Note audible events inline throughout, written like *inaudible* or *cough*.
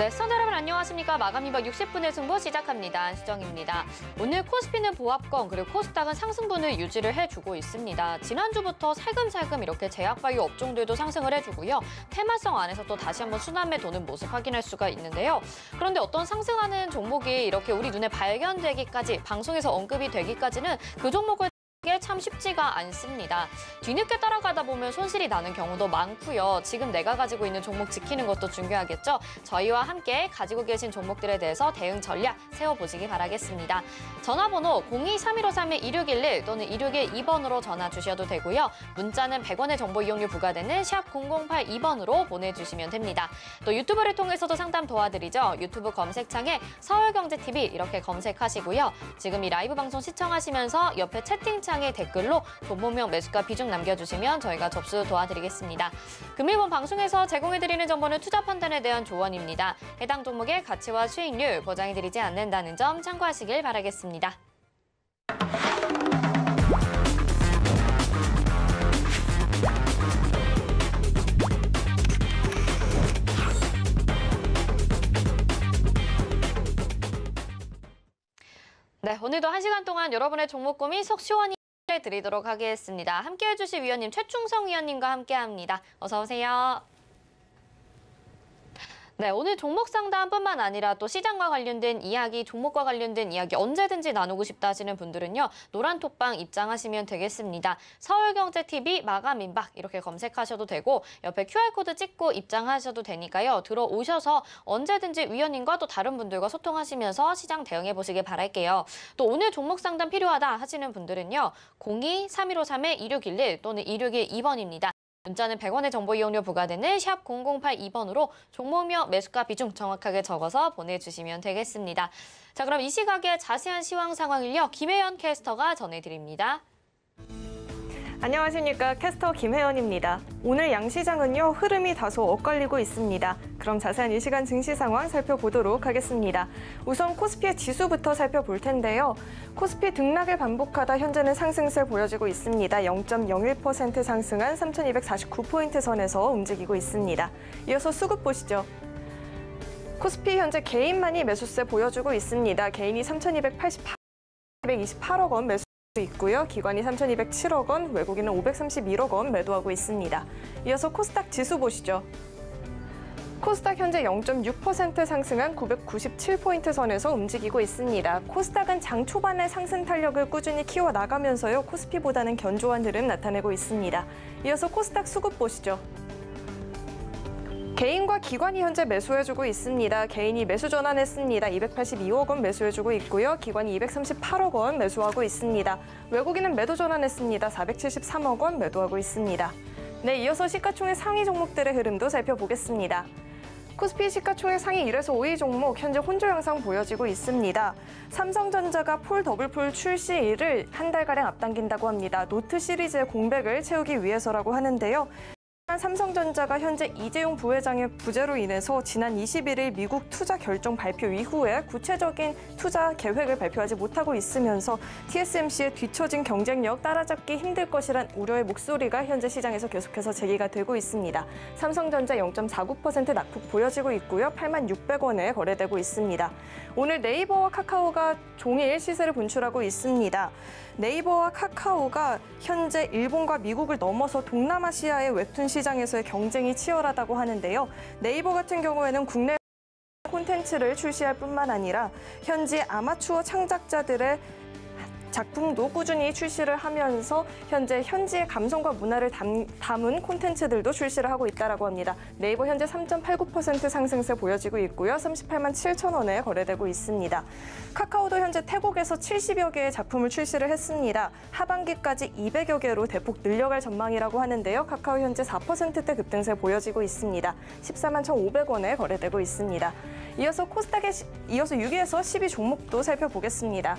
네, 시청자 여러분 안녕하십니까. 마감 이박 60분의 승부 시작합니다. 안수정입니다. 오늘 코스피는 보합권, 그리고 코스닥은 상승분을 유지를 해주고 있습니다. 지난주부터 살금살금 이렇게 제약바이오 업종들도 상승을 해주고요. 테마성 안에서 또 다시 한번 순환매 도는 모습 확인할 수가 있는데요. 그런데 어떤 상승하는 종목이 이렇게 우리 눈에 발견되기까지, 방송에서 언급이 되기까지는 그 종목을 이게 참 쉽지가 않습니다. 뒤늦게 따라가다 보면 손실이 나는 경우도 많고요. 지금 내가 가지고 있는 종목 지키는 것도 중요하겠죠. 저희와 함께 가지고 계신 종목들에 대해서 대응 전략 세워보시기 바라겠습니다. 전화번호 023153-1611 또는 1612번으로 전화 주셔도 되고요. 문자는 100원의 정보 이용료 부과되는 샵 0082번으로 보내주시면 됩니다. 또 유튜브를 통해서도 상담 도와드리죠. 유튜브 검색창에 서울경제TV 이렇게 검색하시고요. 지금 이 라이브 방송 시청하시면서 옆에 채팅창 채팅창에 댓글로 본문명 매수가 비중 남겨주시면 저희가 접수 도와드리겠습니다. 금일본 방송에서 제공해드리는 정보는 투자 판단에 대한 조언입니다. 해당 종목의 가치와 수익률 보장해드리지 않는다는 점 참고하시길 바라겠습니다. 네, 오늘도 한 시간 동안 여러분의 종목 고이속 시원히 드리도록 하겠습니다. 함께해 주실 위원님 최충성 위원님과 함께합니다. 어서 오세요. 네, 오늘 종목 상담뿐만 아니라 또 시장과 관련된 이야기, 종목과 관련된 이야기 언제든지 나누고 싶다 하시는 분들은요. 노란톡방 입장하시면 되겠습니다. 서울경제TV 마감인박 이렇게 검색하셔도 되고 옆에 QR코드 찍고 입장하셔도 되니까요. 들어오셔서 언제든지 위원님과 또 다른 분들과 소통하시면서 시장 대응해 보시길 바랄게요. 또 오늘 종목 상담 필요하다 하시는 분들은요. 02-3153-2611 또는 2612번입니다. 문자는 100원의 정보 이용료 부과되는 샵 0082번으로 종목며 매수가 비중 정확하게 적어서 보내주시면 되겠습니다. 자 그럼 이 시각의 자세한 시황 상황을요. 김혜연 캐스터가 전해드립니다. 안녕하십니까 캐스터 김혜연입니다. 오늘 양시장은요 흐름이 다소 엇갈리고 있습니다. 그럼 자세한 이 시간 증시 상황 살펴보도록 하겠습니다. 우선 코스피의 지수부터 살펴볼 텐데요. 코스피 등락을 반복하다 현재는 상승세 보여주고 있습니다. 0.01% 상승한 3,249포인트 선에서 움직이고 있습니다. 이어서 수급 보시죠. 코스피 현재 개인만이 매수세 보여주고 있습니다. 개인이 3 2 8 8억원 매수 있고요. 기관이 3,207억 원, 외국인은 531억 원 매도하고 있습니다. 이어서 코스닥 지수 보시죠. 코스닥 현재 0.6% 상승한 997포인트 선에서 움직이고 있습니다. 코스닥은 장 초반에 상승 탄력을 꾸준히 키워나가면서요. 코스피보다는 견조한 흐름 나타내고 있습니다. 이어서 코스닥 수급 보시죠. 개인과 기관이 현재 매수해주고 있습니다. 개인이 매수 전환했습니다. 282억 원 매수해주고 있고요. 기관이 238억 원 매수하고 있습니다. 외국인은 매도 전환했습니다. 473억 원 매도하고 있습니다. 네, 이어서 시가총액 상위 종목들의 흐름도 살펴보겠습니다. 코스피 시가총액 상위 1에서 5위 종목 현재 혼조 양상 보여지고 있습니다. 삼성전자가 폴 더블풀 출시일을 한 달가량 앞당긴다고 합니다. 노트 시리즈의 공백을 채우기 위해서라고 하는데요. 삼성전자가 현재 이재용 부회장의 부재로 인해서 지난 21일 미국 투자 결정 발표 이후에 구체적인 투자 계획을 발표하지 못하고 있으면서 TSMC의 뒤처진 경쟁력 따라잡기 힘들 것이란 우려의 목소리가 현재 시장에서 계속해서 제기가 되고 있습니다. 삼성전자 0.49% 낙폭 보여지고 있고요. 8만 600원에 거래되고 있습니다. 오늘 네이버와 카카오가 종일 시세를 분출하고 있습니다. 네이버와 카카오가 현재 일본과 미국을 넘어서 동남아시아의 웹툰 시장에서의 경쟁이 치열하다고 하는데요. 네이버 같은 경우에는 국내 콘텐츠를 출시할 뿐만 아니라 현지 아마추어 창작자들의 작품도 꾸준히 출시를 하면서 현재 현지의 감성과 문화를 담, 은 콘텐츠들도 출시를 하고 있다고 합니다. 네이버 현재 3.89% 상승세 보여지고 있고요. 38만 7천 원에 거래되고 있습니다. 카카오도 현재 태국에서 70여 개의 작품을 출시를 했습니다. 하반기까지 200여 개로 대폭 늘려갈 전망이라고 하는데요. 카카오 현재 4%대 급등세 보여지고 있습니다. 14만 1,500원에 거래되고 있습니다. 이어서 코스닥에 이어서 6위에서 1 0위 종목도 살펴보겠습니다.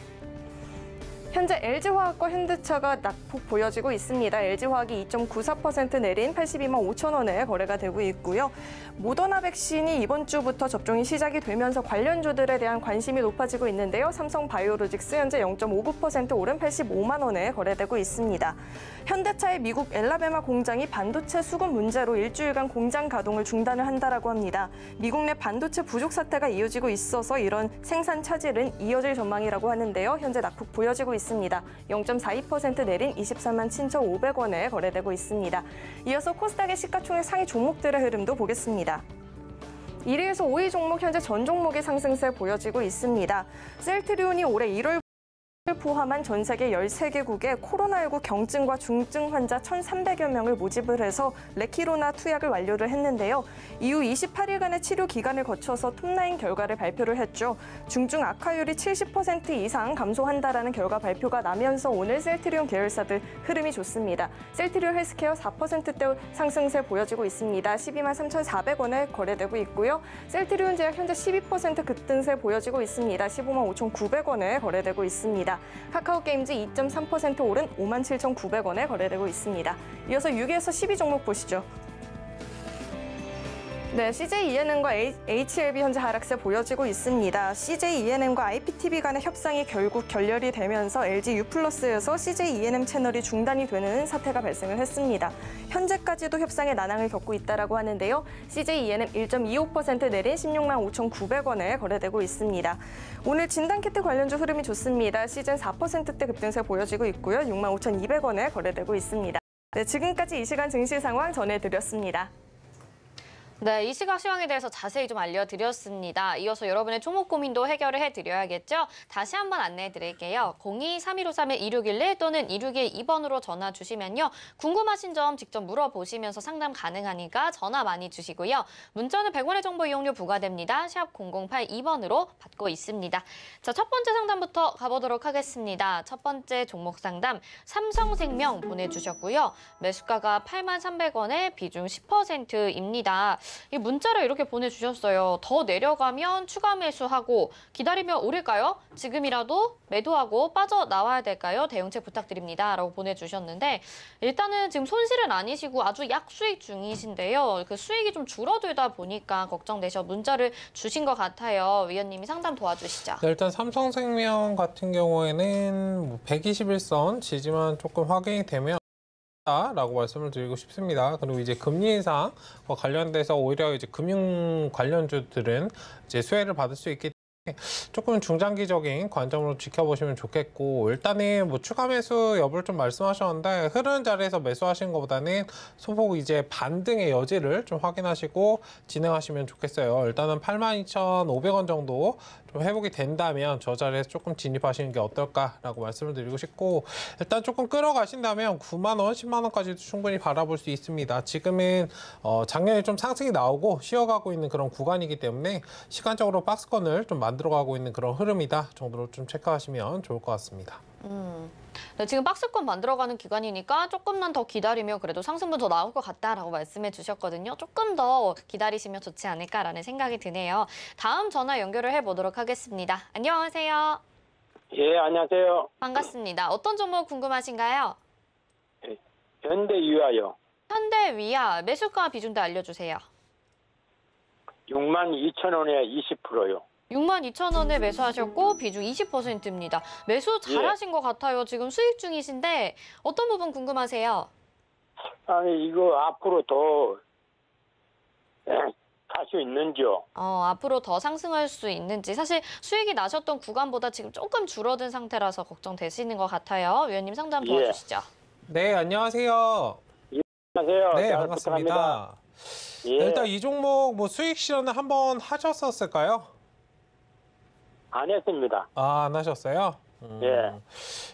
현재 LG화학과 현대차가 낙폭 보여지고 있습니다. LG화학이 2.94% 내린 82만 5천 원에 거래가 되고 있고요. 모더나 백신이 이번 주부터 접종이 시작이 되면서 관련주들에 대한 관심이 높아지고 있는데요. 삼성바이오로직스 현재 0.59% 오른 85만 원에 거래되고 있습니다. 현대차의 미국 엘라베마 공장이 반도체 수급 문제로 일주일간 공장 가동을 중단을 한다라고 합니다. 미국 내 반도체 부족 사태가 이어지고 있어서 이런 생산 차질은 이어질 전망이라고 하는데요. 현재 낙폭 보여지고 있습니다. 있습니다. 0.42% 내린 24만 7,500원에 거래되고 있습니다. 이어서 코스닥의 시가총액 상위 종목들의 흐름도 보겠습니다. 1위에서 5위 종목 현재 전 종목의 상승세 보여지고 있습니다. 셀트리온이 올해 1월 를 포함한 전 세계 13개국의 코로나19 경증과 중증 환자 1,300여 명을 모집을 해서 레키로나 투약을 완료를 했는데요. 이후 28일간의 치료 기간을 거쳐서 톱라인 결과를 발표를 했죠. 중증 악화율이 70% 이상 감소한다라는 결과 발표가 나면서 오늘 셀트리온 계열사들 흐름이 좋습니다. 셀트리온 헬스케어 4%대 상승세 보여지고 있습니다. 12만 3,400원에 거래되고 있고요. 셀트리온 제약 현재 12% 급등세 보여지고 있습니다. 15만 5,900원에 거래되고 있습니다. 있습니다. 카카오게임즈 2.3% 오른 57,900원에 거래되고 있습니다. 이어서 6에서 12 종목 보시죠. 네, CJ ENM과 HLB 현재 하락세 보여지고 있습니다. CJ ENM과 IPTV 간의 협상이 결국 결렬이 되면서 LG U+에서 CJ ENM 채널이 중단이 되는 사태가 발생을 했습니다. 현재까지도 협상의 난항을 겪고 있다라고 하는데요. CJ ENM 1.25% 내린 16만 5,900원에 거래되고 있습니다. 오늘 진단키트 관련주 흐름이 좋습니다. 시즌 4%대 급등세 보여지고 있고요. 6만 5,200원에 거래되고 있습니다. 네, 지금까지 이 시간 증시 상황 전해드렸습니다. 네, 이 시각 시황에 대해서 자세히 좀 알려드렸습니다. 이어서 여러분의 초목 고민도 해결을 해드려야겠죠? 다시 한번 안내해드릴게요. 02-3153-2611 또는 2612번으로 전화 주시면요. 궁금하신 점 직접 물어보시면서 상담 가능하니까 전화 많이 주시고요. 문자는 100원의 정보 이용료 부과됩니다. 샵 0082번으로 받고 있습니다. 자, 첫 번째 상담부터 가보도록 하겠습니다. 첫 번째 종목 상담 삼성생명 보내주셨고요. 매수가가 8만 300원에 비중 10%입니다. 이 문자를 이렇게 보내주셨어요. 더 내려가면 추가 매수하고 기다리면 오를까요? 지금이라도 매도하고 빠져나와야 될까요? 대응책 부탁드립니다. 라고 보내주셨는데 일단은 지금 손실은 아니시고 아주 약수익 중이신데요. 그 수익이 좀 줄어들다 보니까 걱정되셔 문자를 주신 것 같아요. 위원님이 상담 도와주시죠. 네, 일단 삼성생명 같은 경우에는 121선 뭐 지지만 조금 확인이 되면 라고 말씀을 드리고 싶습니다. 그리고 이제 금리 인상과 관련돼서 오히려 이제 금융 관련주들은 이제 수혜를 받을 수 있기 조금 중장기적인 관점으로 지켜보시면 좋겠고 일단은 뭐 추가 매수 여부를 좀 말씀하셨는데 흐르는 자리에서 매수하신 것보다는 소폭 이제 반등의 여지를 좀 확인하시고 진행하시면 좋겠어요. 일단은 82,500원 정도 좀 회복이 된다면 저 자리에서 조금 진입하시는 게 어떨까라고 말씀을 드리고 싶고 일단 조금 끌어가신다면 9만 원, 10만 원까지도 충분히 바라볼 수 있습니다. 지금은 어, 작년에 좀 상승이 나오고 쉬어가고 있는 그런 구간이기 때문에 시간적으로 박스권을 좀 만들 들어가고 있는 그런 흐름이다 정도로 좀 체크하시면 좋을 것 같습니다. 음. 네, 지금 박스권 만들어가는 기간이니까 조금만 더 기다리면 그래도 상승분 더 나올 것 같다라고 말씀해 주셨거든요. 조금 더 기다리시면 좋지 않을까라는 생각이 드네요. 다음 전화 연결을 해보도록 하겠습니다. 안녕하세요. 예, 안녕하세요. 반갑습니다. 어떤 정보 궁금하신가요? 예, 현대 위아요. 현대 위아 매수가 비중도 알려주세요. 6만 2천 원에 20%요. 62,000원에 매수하셨고 비중 20%입니다. 매수 예. 잘하신 예. 것 같아요. 지금 수익 중이신데 어떤 부분 궁금하세요? 아니 이거 앞으로 더 갈 수 있는지요? 어, 앞으로 더 상승할 수 있는지 사실 수익이 나셨던 구간보다 지금 조금 줄어든 상태라서 걱정되시는 것 같아요. 위원님 상담 예. 도와주시죠. 예. 네, 안녕하세요. 예, 안녕하세요. 네, 반갑습니다. 네, 일단 이 종목 뭐 수익 실현을 한번 하셨었을까요? 안 했습니다. 아, 안 하셨어요? 음. 예.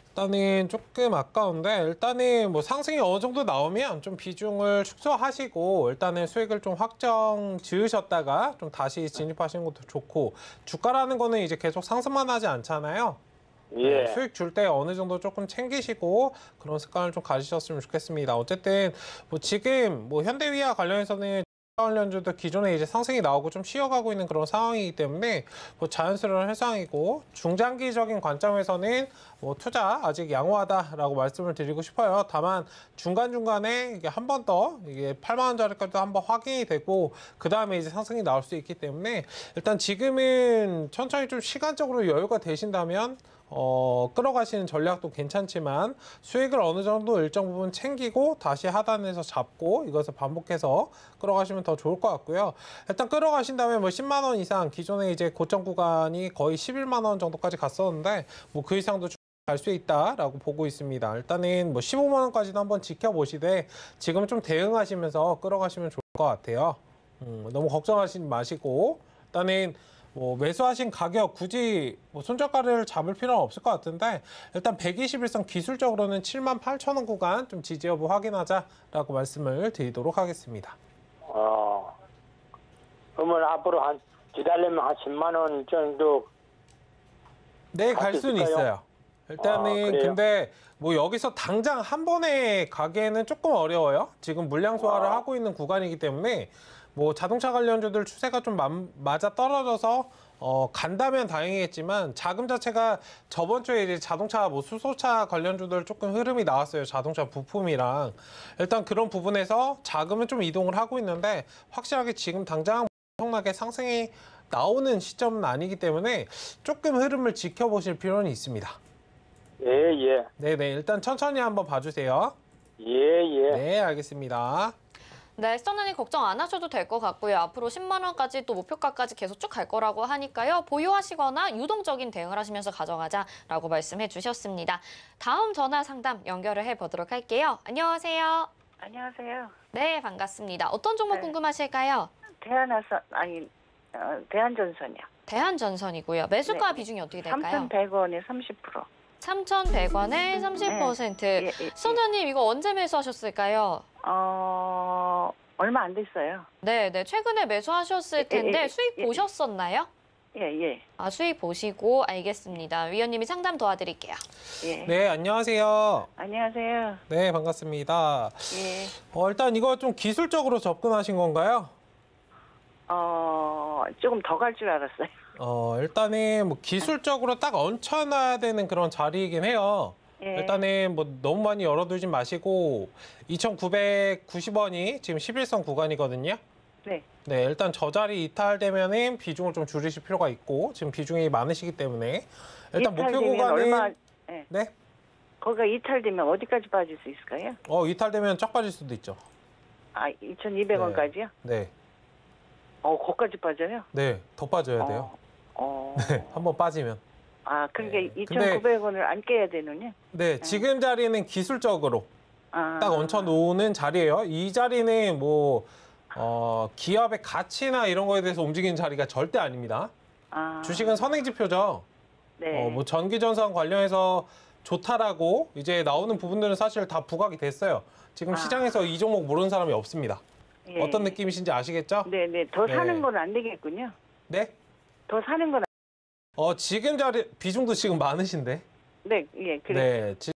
일단은 조금 아까운데 일단은 뭐 상승이 어느 정도 나오면 좀 비중을 축소하시고 일단은 수익을 좀 확정 지으셨다가 좀 다시 진입하시는 것도 좋고 주가라는 거는 이제 계속 상승만 하지 않잖아요. 네, 예. 수익 줄 때 어느 정도 조금 챙기시고 그런 습관을 좀 가지셨으면 좋겠습니다. 어쨌든 뭐 지금 뭐 현대위아 관련해서는 4월 연주도 기존에 이제 상승이 나오고 좀 쉬어가고 있는 그런 상황이기 때문에 뭐 자연스러운 회상이고 중장기적인 관점에서는 뭐 투자 아직 양호하다라고 말씀을 드리고 싶어요. 다만 중간중간에 이게 한번 더 이게 8만 원짜리까지도 한 번 확인이 되고 그 다음에 이제 상승이 나올 수 있기 때문에 일단 지금은 천천히 좀 시간적으로 여유가 되신다면 어, 끌어가시는 전략도 괜찮지만 수익을 어느 정도 일정 부분 챙기고 다시 하단에서 잡고 이것을 반복해서 끌어가시면 더 좋을 것 같고요. 일단 끌어가신 다음에 뭐 10만 원 이상 기존에 이제 고점 구간이 거의 11만 원 정도까지 갔었는데 뭐 그 이상도 갈수 있다라고 보고 있습니다. 일단은 뭐 15만 원까지도 한번 지켜보시되 지금 좀 대응하시면서 끌어가시면 좋을 것 같아요. 음, 너무 걱정하시지 마시고 일단은 뭐 매수하신 가격 굳이 뭐 손절가를 잡을 필요는 없을 것 같은데 일단 121선 기술적으로는 7만 8천 원 구간 좀 지지 여부 확인하자라고 말씀을 드리도록 하겠습니다. 어, 그러면 앞으로 한 기다리면 한 10만 원 정도 네, 갈 수는 있어요. 일단은 아, 근데 뭐 여기서 당장 한 번에 가기에는 조금 어려워요. 지금 물량 소화를 아. 하고 있는 구간이기 때문에 뭐 자동차 관련주들 추세가 좀 맞아 떨어져서 어, 간다면 다행이겠지만 자금 자체가 저번 주에 이제 자동차 뭐 수소차 관련주들 조금 흐름이 나왔어요. 자동차 부품이랑 일단 그런 부분에서 자금은 좀 이동을 하고 있는데 확실하게 지금 당장 엄청나게 상승이 나오는 시점은 아니기 때문에 조금 흐름을 지켜보실 필요는 있습니다. 예, 예. 네, 네. 일단 천천히 한번 봐주세요. 예, 예. 네, 알겠습니다. 네, 시청자님 걱정 안 하셔도 될 것 같고요. 앞으로 10만 원까지 또 목표가까지 계속 쭉 갈 거라고 하니까요. 보유하시거나 유동적인 대응을 하시면서 가져가자라고 말씀해 주셨습니다. 다음 전화 상담 연결을 해보도록 할게요. 안녕하세요. 안녕하세요. 네, 반갑습니다. 어떤 종목 네. 궁금하실까요? 대한아선, 아니, 어, 대한전선이요. 대한전선이고요. 매수가 네. 비중이 어떻게 될까요? 3,100원에 30%. 3,100원에 30%. 네. 예, 예, 예. 시청자님, 이거 언제 매수하셨을까요? 어, 얼마 안 됐어요. 네, 네. 최근에 매수하셨을 예, 예, 텐데 예, 예, 수익 예. 보셨었나요? 예, 예, 아, 수익 보시고 알겠습니다. 위원님이 상담 도와드릴게요. 예. 네, 안녕하세요. 안녕하세요. 네, 반갑습니다. 예. 어, 일단 이거 좀 기술적으로 접근하신 건가요? 어, 조금 더 갈 줄 알았어요. 어, 일단은 뭐 기술적으로 딱 얹혀놔야 되는 그런 자리이긴 해요. 예. 일단은 뭐 너무 많이 열어두지 마시고 2,990원이 지금 11선 구간이거든요. 네. 네, 일단 저 자리 이탈되면은 비중을 좀 줄이실 필요가 있고 지금 비중이 많으시기 때문에 일단 목표 구간은 얼마- 네. 네. 거기가 이탈되면 어디까지 빠질 수 있을까요? 어, 이탈되면 쫙 빠질 수도 있죠. 아, 2,200원까지요? 네. 어, 거기까지 빠져요? 네. 더 빠져야 돼요. 어. 어. *laughs* 네. 한번 빠지면. 아, 그러니까 네. 2,900원을 안 깨야 되느냐? 네, 네, 지금 자리는 기술적으로 아. 딱 얹혀놓는 자리예요. 이 자리는 뭐 어, 기업의 가치나 이런 거에 대해서 움직이는 자리가 절대 아닙니다. 아. 주식은 선행지표죠. 네. 어, 뭐 전기전선 관련해서 좋다라고 이제 나오는 부분들은 사실 다 부각이 됐어요. 지금 아. 시장에서 이 종목 모르는 사람이 없습니다. 예. 어떤 느낌이신지 아시겠죠? 네네. 네. 더 사는 네. 건안 되겠군요. 네? 더 사는 건 어, 지금 자리 비중도 지금 많으신데. 네, 예, 그래. 네, 지금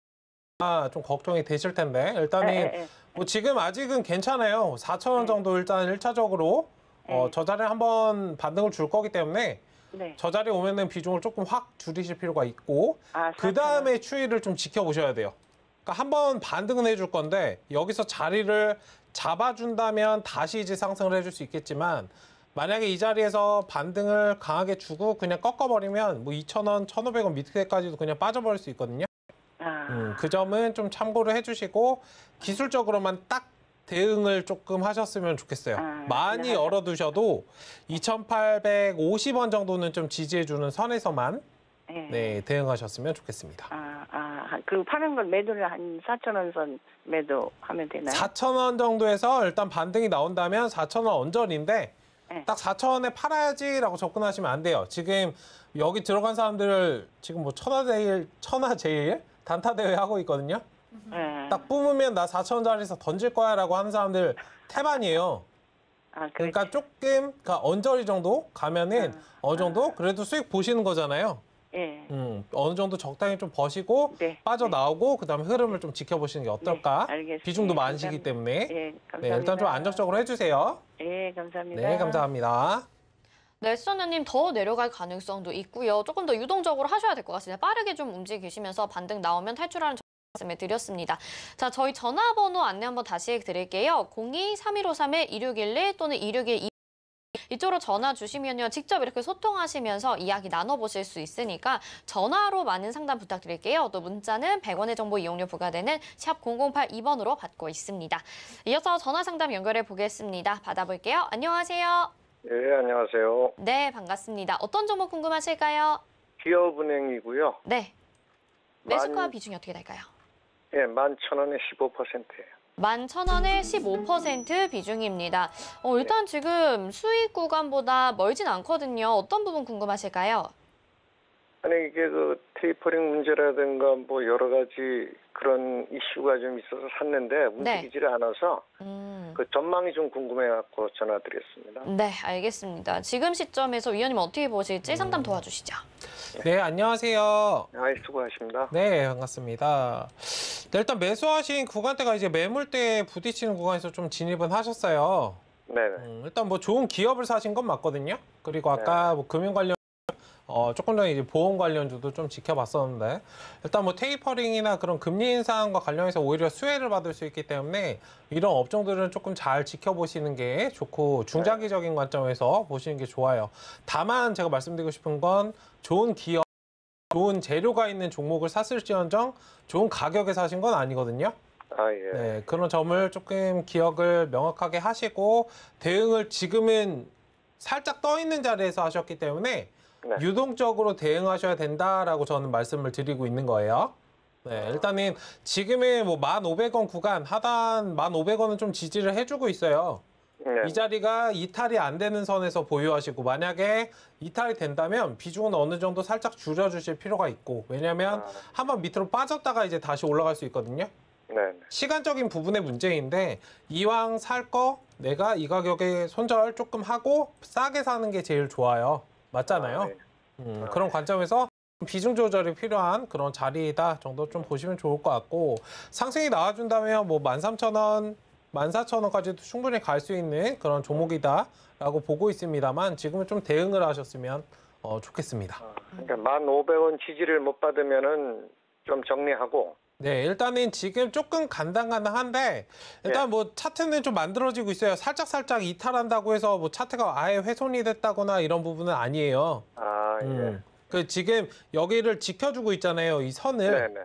아, 좀 걱정이 되실 텐데 일단은 에, 에, 에. 뭐 지금 아직은 괜찮아요. 4천 원 정도 일단 1차적으로 어, 네. 저 자리에 한 번 반등을 줄 거기 때문에 네. 저 자리에 오면은 비중을 조금 확 줄이실 필요가 있고 아, 그 다음에 추이를 좀 지켜보셔야 돼요. 그러니까 한번 반등은 해줄 건데 여기서 자리를 잡아준다면 다시 이제 상승을 해줄 수 있겠지만 만약에 이 자리에서 반등을 강하게 주고 그냥 꺾어버리면 뭐 2,000원, 1,500원 밑에까지도 그냥 빠져버릴 수 있거든요. 아. 음, 그 점은 좀 참고를 해주시고 기술적으로만 딱 대응을 조금 하셨으면 좋겠어요. 아, 많이 네. 열어두셔도 2,850원 정도는 좀 지지해주는 선에서만 네. 네 대응하셨으면 좋겠습니다. 아, 아, 그 파는 건 매도를 한 4,000원 선 매도하면 되나요? 4,000원 정도에서 일단 반등이 나온다면 4,000원 언저리인데 네. 딱 4천에 팔아야지라고 접근하시면 안 돼요. 지금 여기 들어간 사람들을 지금 뭐 천하제일, 천하제일 단타대회 하고 있거든요. 네. 딱 뿜으면 나 4천원짜리에서 던질 거야 라고 하는 사람들 태반이에요. 아, 그러니까 조금, 그러니까 언저리 정도 가면은 아, 어느 정도 그래도 수익 보시는 거잖아요. 예. 음, 어느 정도 적당히 좀 버시고 네, 네, 빠져나오고 그다음에 흐름을 좀 지켜보시는 게 어떨까? 네, 알겠습니다. 비중도 많으시기 감사 때문에 예, 네, 감사합니다. 일단 좀 안정적으로 해주세요. 예, 감사합니다. 네, 감사합니다. 네, 수선녀님 더 내려갈 가능성도 있고요. 조금 더 유동적으로 하셔야 될 것 같습니다. 빠르게 좀 움직이시면서 반등 나오면 탈출하는 말씀 드렸습니다. 자, 저희 전화번호 안내 한번 다시 드릴게요. 02-3153-1611 또는 2 6 1 이쪽으로 전화 주시면요. 직접 이렇게 소통하시면서 이야기 나눠보실 수 있으니까 전화로 많은 상담 부탁드릴게요. 또 문자는 100원의 정보 이용료 부과되는 샵 0082번으로 받고 있습니다. 이어서 전화 상담 연결해 보겠습니다. 받아볼게요. 안녕하세요. 네, 안녕하세요. 네, 반갑습니다. 어떤 정보 궁금하실까요? 기업은행이고요. 네. 매수가 만... 비중이 어떻게 될까요? 예, 네, 1 1원에 15%예요. 11,000원의 15% 비중입니다. 어, 일단 지금 수익 구간보다 멀진 않거든요. 어떤 부분 궁금하실까요? 아니 이게 그 테이퍼링 문제라든가 뭐 여러 가지 그런 이슈가 좀 있어서 샀는데 네. 움직이지를 네. 않아서 음. 그 전망이 좀 궁금해갖고 전화드렸습니다. 네, 알겠습니다. 지금 시점에서 위원님 어떻게 보실지 음. 상담 도와주시죠. 네, 안녕하세요. 아, 예, 수고하십니다. 네, 반갑습니다. 네, 일단 매수하신 구간대가 이제 매물대 부딪히는 구간에서 좀 진입은 하셨어요. 네. 음, 일단 뭐 좋은 기업을 사신 건 맞거든요. 그리고 아까 네. 뭐 금융 관련 어, 조금 전에 이제 보험 관련주도 좀 지켜봤었는데 일단 뭐 테이퍼링이나 그런 금리 인상과 관련해서 오히려 수혜를 받을 수 있기 때문에 이런 업종들은 조금 잘 지켜보시는 게 좋고 중장기적인 관점에서 보시는 게 좋아요. 다만 제가 말씀드리고 싶은 건 좋은 기업, 좋은 재료가 있는 종목을 샀을지언정 좋은 가격에 사신 건 아니거든요. 아, 예. 네, 그런 점을 조금 기억을 명확하게 하시고 대응을 지금은 살짝 떠 있는 자리에서 하셨기 때문에 네. 유동적으로 대응하셔야 된다라고 저는 말씀을 드리고 있는 거예요. 네, 일단은 지금의 뭐 1,500원 구간 하단 1,500원은 좀 지지를 해주고 있어요. 네. 이 자리가 이탈이 안 되는 선에서 보유하시고 만약에 이탈이 된다면 비중은 어느 정도 살짝 줄여주실 필요가 있고 왜냐하면 아. 한번 밑으로 빠졌다가 이제 다시 올라갈 수 있거든요. 네. 시간적인 부분의 문제인데 이왕 살 거 내가 이 가격에 손절 조금 하고 싸게 사는 게 제일 좋아요. 맞잖아요. 네. 음, 아, 그런 네. 관점에서 비중 조절이 필요한 그런 자리다 이 정도 좀 보시면 좋을 것 같고 상승이 나와준다면 뭐 13,000원, 14,000원까지도 충분히 갈 수 있는 그런 종목이다라고 보고 있습니다만 지금은 좀 대응을 하셨으면 어, 좋겠습니다. 아, 그러니까 1,500원 지지를 못 받으면은 좀 정리하고 네, 일단은 지금 조금 간당간당한데 일단 네. 뭐 차트는 좀 만들어지고 있어요. 살짝 살짝 이탈한다고 해서 뭐 차트가 아예 훼손이 됐다거나 이런 부분은 아니에요. 아, 예. 음. 그 지금 여기를 지켜주고 있잖아요. 이 선을. 네네. 네.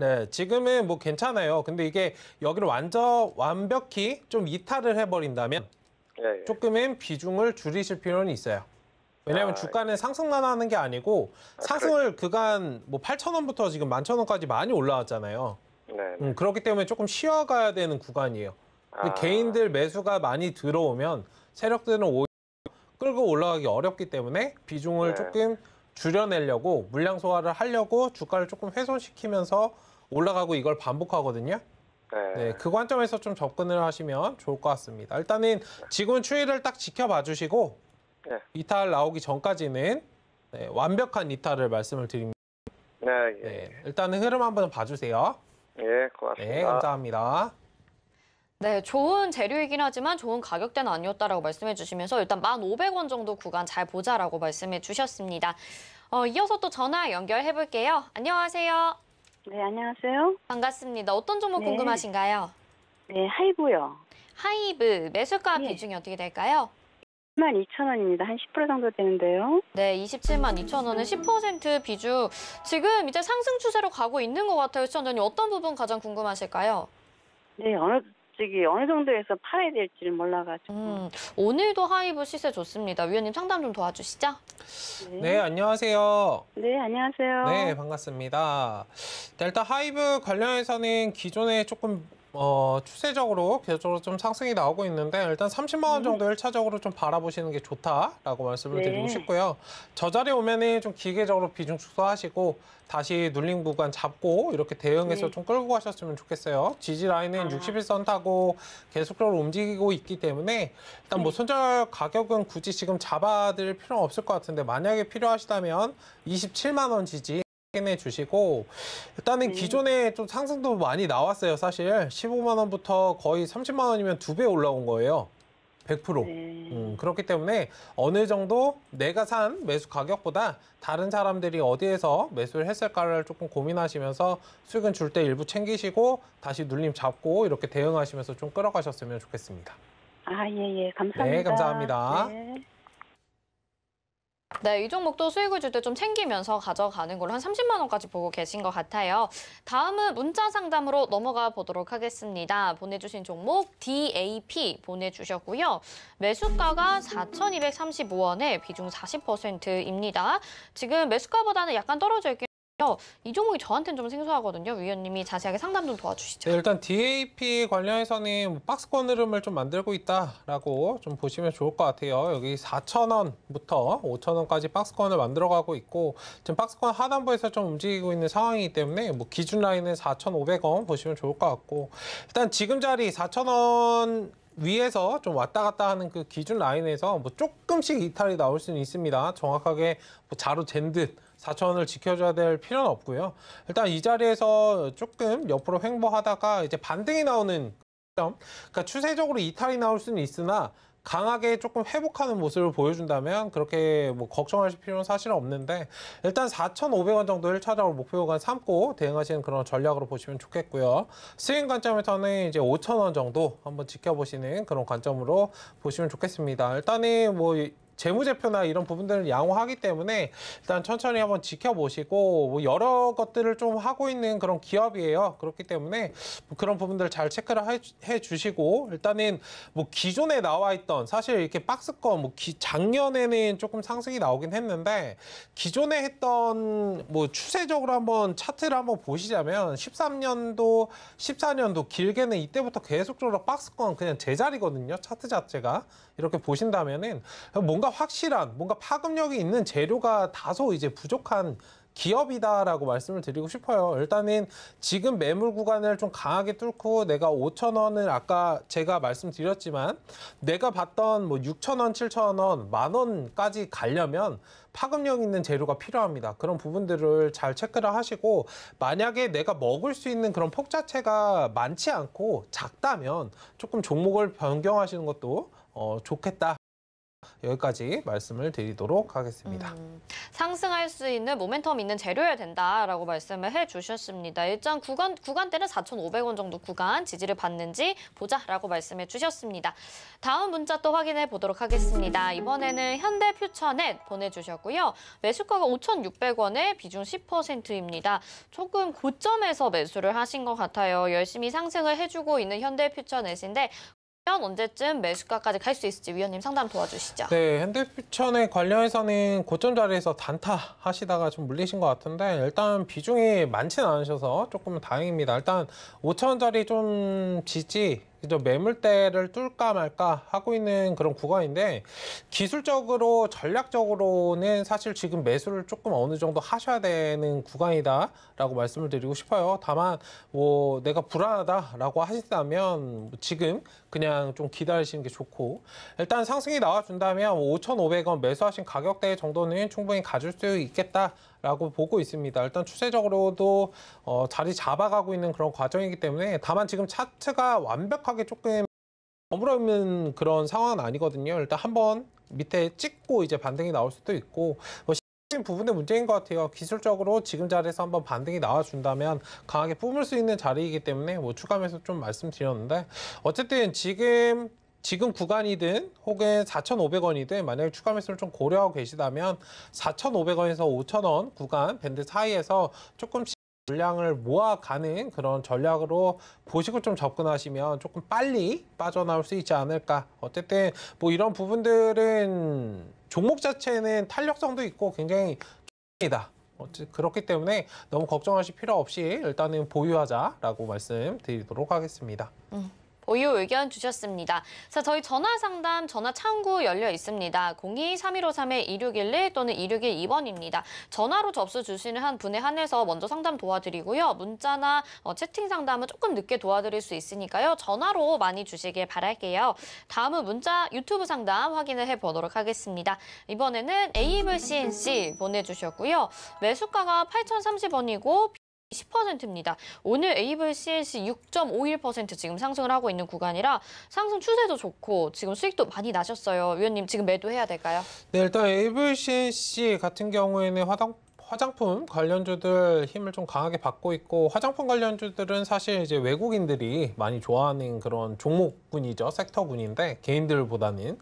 네, 지금은 뭐 괜찮아요. 근데 이게 여기를 완전 완벽히 좀 이탈을 해버린다면 예, 예. 조금은 비중을 줄이실 필요는 있어요. 왜냐하면 아, 주가는 예. 상승만 하는 게 아니고 사슬 그간 뭐 8천 원부터 지금 11,000 원까지 많이 올라왔잖아요. 네, 네. 음, 그렇기 때문에 조금 쉬어가야 되는 구간이에요. 아. 개인들 매수가 많이 들어오면 세력들은 오히려 끌고 올라가기 어렵기 때문에 비중을 네. 조금 줄여내려고 물량 소화를 하려고 주가를 조금 훼손시키면서 올라가고 이걸 반복하거든요. 네. 네, 그 관점에서 좀 접근을 하시면 좋을 것 같습니다. 일단은 네. 지금 추이를 딱 지켜봐 주시고 네. 이탈 나오기 전까지는 네, 완벽한 이탈을 말씀을 드립니다. 네, 예. 네, 일단은 흐름 한번 봐주세요. 예, 고맙습니다. 네, 감사합니다. 네, 좋은 재료이긴 하지만 좋은 가격대는 아니었다라고 말씀해 주시면서 일단 1,500원 정도 구간 잘 보자라고 말씀해 주셨습니다. 어, 이어서 또 전화 연결해 볼게요. 안녕하세요. 네, 안녕하세요. 반갑습니다. 어떤 종목 네. 궁금하신가요? 네, 하이브요. 하이브 매수가 예. 비중이 어떻게 될까요? 2만 2천 원입니다. 한 10% 정도 되는데요. 네, 27만 2천 원의 10%비주 지금 이제 상승 추세로 가고 있는 것 같아요. 시청자님 어떤 부분 가장 궁금하실까요? 네, 어느 저기 어느 정도에서 팔아야 될지를 몰라가지고. 음, 오늘도 하이브 시세 좋습니다. 위원님 상담 좀 도와주시죠. 네. 네, 안녕하세요. 네, 안녕하세요. 네, 반갑습니다. 델타 네, 하이브 관련해서는 기존에 조금 어, 추세적으로 계속적으로 좀 상승이 나오고 있는데 일단 30만 원 음. 정도 1차적으로좀 바라보시는 게 좋다라고 말씀을 네. 드리고 싶고요. 저자리 오면은 좀 기계적으로 비중 축소하시고 다시 눌림 구간 잡고 이렇게 대응해서 네. 좀 끌고 가셨으면 좋겠어요. 지지 라인은 아. 61선 타고 계속적으로 움직이고 있기 때문에 일단 뭐 손절 네. 가격은 굳이 지금 잡아드릴 필요는 없을 것 같은데 만약에 필요하시다면 27만 원 지지 확인해 주시고 일단은 네. 기존에 좀 상승도 많이 나왔어요 사실 15만 원부터 거의 30만 원이면 두 배 올라온 거예요 100% 네. 음, 그렇기 때문에 어느 정도 내가 산 매수 가격보다 다른 사람들이 어디에서 매수를 했을까를 조금 고민하시면서 수익은 줄 때 일부 챙기시고 다시 눌림 잡고 이렇게 대응하시면서 좀 끌어가셨으면 좋겠습니다 아예예 예. 감사합니다 네 감사합니다 네. 네, 이 종목도 수익을 줄 때 좀 챙기면서 가져가는 걸로 한 30만 원까지 보고 계신 것 같아요. 다음은 문자 상담으로 넘어가 보도록 하겠습니다. 보내주신 종목 DAP 보내주셨고요. 매수가가 4,235원에 비중 40%입니다. 지금 매수가보다는 약간 떨어져 있긴 이 종목이 저한테는 좀 생소하거든요. 위원님이 자세하게 상담 좀 도와주시죠. 네, 일단 DAP 관련해서는 뭐 박스권 흐름을 좀 만들고 있다라고 좀 보시면 좋을 것 같아요. 여기 4,000원부터 5,000원까지 박스권을 만들어가고 있고 지금 박스권 하단부에서 좀 움직이고 있는 상황이기 때문에 뭐 기준 라인은 4,500원 보시면 좋을 것 같고 일단 지금 자리 4,000원 위에서 좀 왔다 갔다 하는 그 기준 라인에서 뭐 조금씩 이탈이 나올 수는 있습니다. 정확하게 뭐 자로 잰 듯. 4천원을 지켜줘야 될 필요는 없고요. 일단 이 자리에서 조금 옆으로 횡보하다가 이제 반등이 나오는 점, 그러니까 추세적으로 이탈이 나올 수는 있으나 강하게 조금 회복하는 모습을 보여준다면 그렇게 뭐 걱정하실 필요는 사실 없는데 일단 4,500원 정도 1차적으로 목표가 삼고 대응하시는 그런 전략으로 보시면 좋겠고요. 스윙 관점에서는 이제 5,000원 정도 한번 지켜보시는 그런 관점으로 보시면 좋겠습니다. 일단은 뭐 재무제표나 이런 부분들을 양호하기 때문에 일단 천천히 한번 지켜보시고 뭐 여러 것들을 좀 하고 있는 그런 기업이에요. 그렇기 때문에 뭐 그런 부분들을 잘 체크를 해 주시고 일단은 뭐 기존에 나와 있던 사실 이렇게 박스권 뭐 기, 작년에는 조금 상승이 나오긴 했는데 기존에 했던 뭐 추세적으로 한번 차트를 한번 보시자면 13년도 14년도 길게는 이때부터 계속적으로 박스권 그냥 제자리거든요. 차트 자체가 이렇게 보신다면은 뭔 뭐 뭔가 확실한 뭔가 파급력이 있는 재료가 다소 이제 부족한 기업이다라고 말씀을 드리고 싶어요. 일단은 지금 매물 구간을 좀 강하게 뚫고 내가 5천 원을 아까 제가 말씀드렸지만 내가 봤던 뭐 6천 원, 7천 원, 만 원까지 가려면 파급력 있는 재료가 필요합니다. 그런 부분들을 잘 체크를 하시고 만약에 내가 먹을 수 있는 그런 폭 자체가 많지 않고 작다면 조금 종목을 변경하시는 것도 어, 좋겠다 여기까지 말씀을 드리도록 하겠습니다. 음, 상승할 수 있는 모멘텀 있는 재료여야 된다라고 말씀을 해주셨습니다. 일단 구간, 구간대는 4,500원 정도 구간 지지를 받는지 보자라고 말씀해 주셨습니다. 다음 문자 또 확인해 보도록 하겠습니다. 이번에는 현대퓨처넷 보내주셨고요. 매수가가 5,600원에 비중 10%입니다. 조금 고점에서 매수를 하신 것 같아요. 열심히 상승을 해주고 있는 현대퓨처넷인데 언제쯤 매수가까지 갈 수 있을지 위원님 상담 도와주시죠. 네, 핸드퓨처에 관련해서는 고점 자리에서 단타 하시다가 좀 물리신 것 같은데 일단 비중이 많지는 않으셔서 조금 다행입니다. 일단 5천 원짜리 좀 지지 이제 매물대를 뚫까 말까 하고 있는 그런 구간인데 기술적으로 전략적으로는 사실 지금 매수를 조금 어느 정도 하셔야 되는 구간이다라고 말씀을 드리고 싶어요. 다만 뭐 내가 불안하다라고 하신다면 뭐 지금 그냥 좀 기다리시는 게 좋고 일단 상승이 나와준다면 5,500원 뭐 매수하신 가격대 정도는 충분히 가질 수 있겠다. 라고 보고 있습니다. 일단 추세적으로도 어, 자리 잡아가고 있는 그런 과정이기 때문에 다만 지금 차트가 완벽하게 조금 어물어있는 그런 상황은 아니거든요. 일단 한번 밑에 찍고 이제 반등이 나올 수도 있고 뭐 부분의 문제인 것 같아요. 기술적으로 지금 자리에서 한번 반등이 나와준다면 강하게 뿜을 수 있는 자리이기 때문에 뭐 추가 매서좀 말씀드렸는데 어쨌든 지금 지금 구간이든 혹은 4,500원이든 만약에 추가 매수를 좀 고려하고 계시다면 4,500원에서 5,000원 구간 밴드 사이에서 조금씩 물량을 모아가는 그런 전략으로 보시고 좀 접근하시면 조금 빨리 빠져나올 수 있지 않을까. 어쨌든 뭐 이런 부분들은 종목 자체는 탄력성도 있고 굉장히 좋습니다. 그렇기 때문에 너무 걱정하실 필요 없이 일단은 보유하자라고 말씀드리도록 하겠습니다. 음. 보유 의견 주셨습니다. 자, 저희 전화 상담 전화 창구 열려 있습니다. 02-3153-2611 또는 2612번입니다. 전화로 접수 주시는 한 분에 한해서 먼저 상담 도와드리고요. 문자나 어, 채팅 상담은 조금 늦게 도와드릴 수 있으니까요. 전화로 많이 주시길 바랄게요. 다음은 문자 유튜브 상담 확인을 해보도록 하겠습니다. 이번에는 에이블 CNC 보내주셨고요. 매수가가 8,030원이고 10%입니다. 오늘 에이블 c l 6.51% 지금 상승을 하고 있는 구간이라 상승 추세도 좋고 지금 수익도 많이 나셨어요. 위원님 지금 매도해야 될까요? 네, 일단 에이블 c l 같은 경우에는 화당 화장품 관련주들 힘을 좀 강하게 받고 있고 화장품 관련주들은 사실 이제 외국인들이 많이 좋아하는 그런 종목군이죠. 섹터군인데 개인들보다는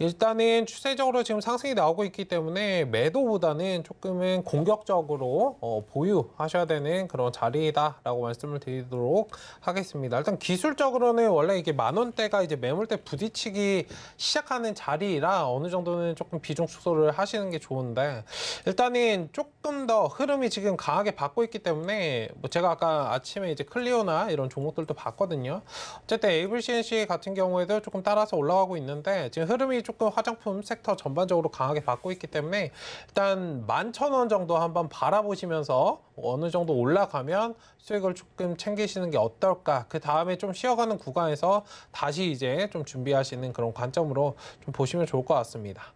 일단은 추세적으로 지금 상승이 나오고 있기 때문에 매도보다는 조금은 공격적으로 어, 보유하셔야 되는 그런 자리다라고 이 말씀을 드리도록 하겠습니다. 일단 기술적으로는 원래 이게 만 원대가 이제 매물대 부딪히기 시작하는 자리라 어느 정도는 조금 비중 축소를 하시는 게 좋은데 일단은 조금 조금 더 흐름이 지금 강하게 받고 있기 때문에 뭐 제가 아까 아침에 이제 클리오나 이런 종목들도 봤거든요. 어쨌든 ABCNC 같은 경우에도 조금 따라서 올라가고 있는데 지금 흐름이 조금 화장품 섹터 전반적으로 강하게 받고 있기 때문에 일단 11,000원 정도 한번 바라보시면서 어느 정도 올라가면 수익을 조금 챙기시는 게 어떨까 그 다음에 좀 쉬어가는 구간에서 다시 이제 좀 준비하시는 그런 관점으로 좀 보시면 좋을 것 같습니다.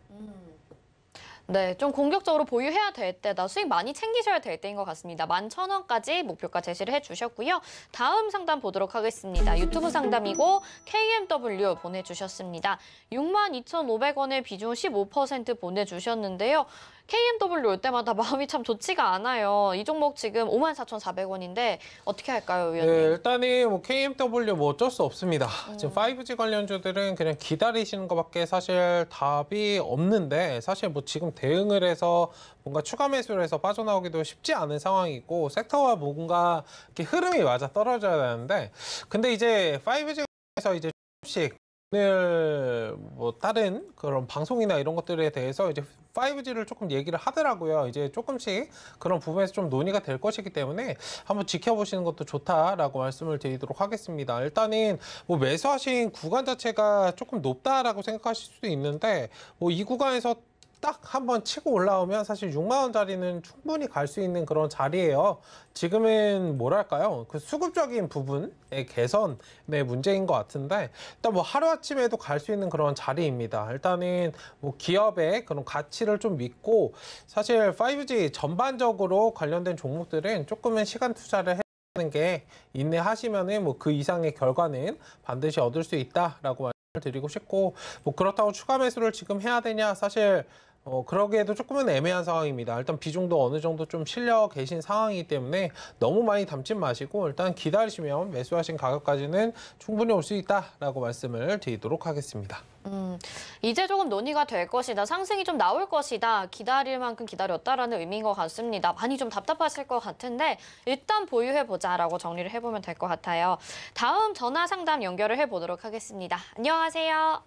네, 좀 공격적으로 보유해야 될 때다. 수익 많이 챙기셔야 될 때인 것 같습니다. 만 천원까지 목표가 제시를 해주셨고요. 다음 상담 보도록 하겠습니다. 유튜브 상담이고 KMW 보내주셨습니다. 62,500원의 비중 15% 보내주셨는데요. KMW 올 때마다 *laughs* 마음이 참 좋지가 않아요. 이 종목 지금 54,400원인데 어떻게 할까요, 위원님? 네, 일단은 뭐 KMW 뭐 어쩔 수 없습니다. 음. 지금 5G 관련주들은 그냥 기다리시는 것밖에 사실 답이 없는데 사실 뭐 지금 대응을 해서 뭔가 추가 매수를 해서 빠져나오기도 쉽지 않은 상황이고 섹터와 뭔가 이렇게 흐름이 맞아 떨어져야 되는데 근데 이제 5G에서 이제 조금씩 오늘 네, 뭐 다른 그런 방송이나 이런 것들에 대해서 이제 5G를 조금 얘기를 하더라고요. 이제 조금씩 그런 부분에서 좀 논의가 될 것이기 때문에 한번 지켜보시는 것도 좋다라고 말씀을 드리도록 하겠습니다. 일단은 뭐 매수하신 구간 자체가 조금 높다라고 생각하실 수도 있는데 뭐 이 구간에서 딱 한 번 치고 올라오면 사실 6만 원짜리는 충분히 갈 수 있는 그런 자리예요. 지금은 뭐랄까요? 그 수급적인 부분의 개선의 문제인 것 같은데 일단 뭐 하루아침에도 갈 수 있는 그런 자리입니다. 일단은 뭐 기업의 그런 가치를 좀 믿고 사실 5G 전반적으로 관련된 종목들은 조금은 시간 투자를 해 하는 게 인내하시면은 뭐 그 이상의 결과는 반드시 얻을 수 있다라고 말씀을 드리고 싶고 뭐 그렇다고 추가 매수를 지금 해야 되냐 사실 어, 그러기에도 조금은 애매한 상황입니다. 일단 비중도 어느 정도 좀 실려 계신 상황이기 때문에 너무 많이 담지 마시고 일단 기다리시면 매수하신 가격까지는 충분히 올 수 있다라고 말씀을 드리도록 하겠습니다. 음, 이제 조금 논의가 될 것이다. 상승이 좀 나올 것이다. 기다릴 만큼 기다렸다라는 의미인 것 같습니다. 많이 좀 답답하실 것 같은데 일단 보유해보자라고 정리를 해보면 될 것 같아요. 다음 전화 상담 연결을 해보도록 하겠습니다. 안녕하세요.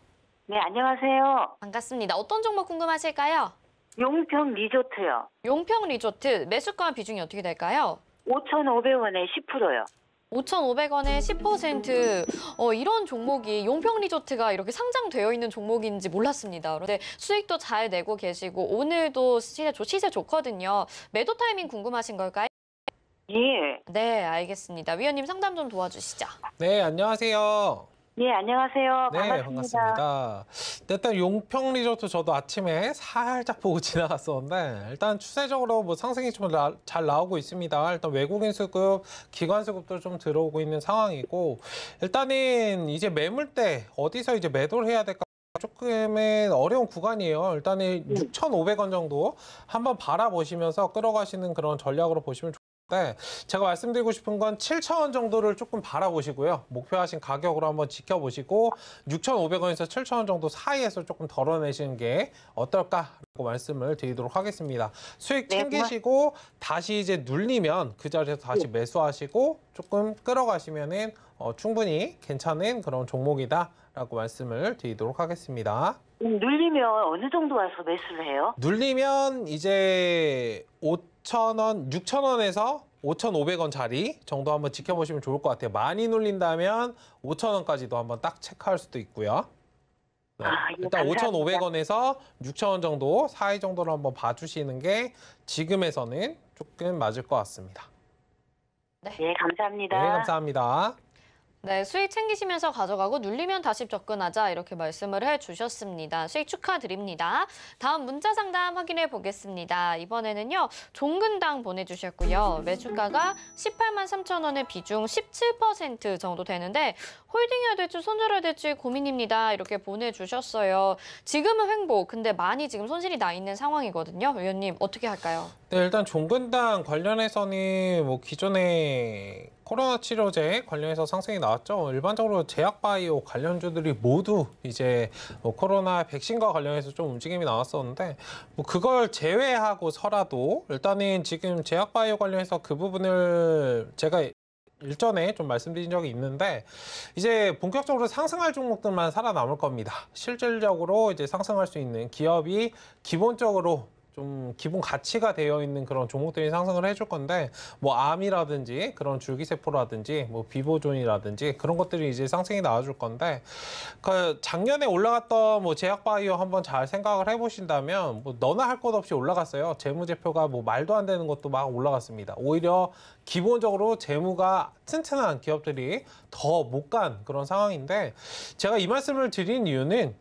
네, 안녕하세요. 반갑습니다. 어떤 종목 궁금하실까요? 용평 리조트요. 용평 리조트 매수가 비중이 어떻게 될까요? 5,500원에 10%요. 5,500원에 10% 어, 이런 종목이 용평 리조트가 이렇게 상장되어 있는 종목인지 몰랐습니다. 그런데 수익도 잘 내고 계시고 오늘도 시세, 좋, 시세 좋거든요. 매도 타이밍 궁금하신 걸까요? 예. 네, 알겠습니다. 위원님 상담 좀 도와주시죠. 네, 안녕하세요. 네, 안녕하세요. 네, 반갑습니다. 반갑습니다. 네, 일단 용평 리조트 저도 아침에 살짝 보고 *laughs* 지나갔었는데 일단 추세적으로 뭐 상승이 좀 잘 나오고 있습니다. 일단 외국인 수급, 기관 수급도 좀 들어오고 있는 상황이고 일단은 이제 매물대 어디서 이제 매도를 해야 될까? 조금은 어려운 구간이에요. 일단은 6,500원 정도 한번 바라보시면서 끌어가시는 그런 전략으로 보시면 좋습니다 네, 제가 말씀드리고 싶은 건 7,000원 정도를 조금 바라보시고요. 목표하신 가격으로 한번 지켜보시고 6,500원에서 7,000원 정도 사이에서 조금 덜어내시는 게 어떨까 그 말씀을 드리도록 하겠습니다. 수익 네, 챙기시고 다시 이제 눌리면 그 자리에서 다시 네. 매수하시고 조금 끌어가시면은 어, 충분히 괜찮은 그런 종목이다라고 말씀을 드리도록 하겠습니다. 음, 눌리면 어느 정도 와서 매수를 해요? 눌리면 이제 5천원6천원에서 5,500원 자리 정도 한번 지켜보시면 좋을 것 같아요. 많이 눌린다면 5,000원까지도 한번 딱 체크할 수도 있고요. 네. 아, 예, 일단 감사합니다. 5,500원에서 6,000원 정도 사이 정도로 한번 봐주시는 게 지금에서는 조금 맞을 것 같습니다. 네, 감사합니다. 네, 감사합니다. 네, 수익 챙기시면서 가져가고 눌리면 다시 접근하자 이렇게 말씀을 해주셨습니다. 수익 축하드립니다. 다음 문자 상담 확인해 보겠습니다. 이번에는요. 종근당 보내주셨고요. 매주가가 18만 3천 원의 비중 17% 정도 되는데 홀딩해야 될지 손절해야 될지 고민입니다. 이렇게 보내주셨어요. 지금은 횡보, 근데 많이 지금 손실이 나 있는 상황이거든요. 의원님 어떻게 할까요? 네, 일단 종근당 관련해서는 뭐 기존에 코로나 치료제 관련해서 상승이 나왔죠. 일반적으로 제약바이오 관련주들이 모두 이제 뭐 코로나 백신과 관련해서 좀 움직임이 나왔었는데 뭐 그걸 제외하고서라도 일단은 지금 제약바이오 관련해서 그 부분을 제가 일전에 좀 말씀드린 적이 있는데 이제 본격적으로 상승할 종목들만 살아남을 겁니다. 실질적으로 이제 상승할 수 있는 기업이 기본적으로 좀 기본 가치가 되어 있는 그런 종목들이 상승을 해줄 건데 뭐 암이라든지 그런 줄기세포라든지 뭐 비보존이라든지 그런 것들이 이제 상승이 나와줄 건데 그 작년에 올라갔던 뭐 제약바이오 한번 잘 생각을 해보신다면 뭐 너나 할 것 없이 올라갔어요 재무제표가 뭐 말도 안 되는 것도 막 올라갔습니다 오히려 기본적으로 재무가 튼튼한 기업들이 더 못 간 그런 상황인데 제가 이 말씀을 드린 이유는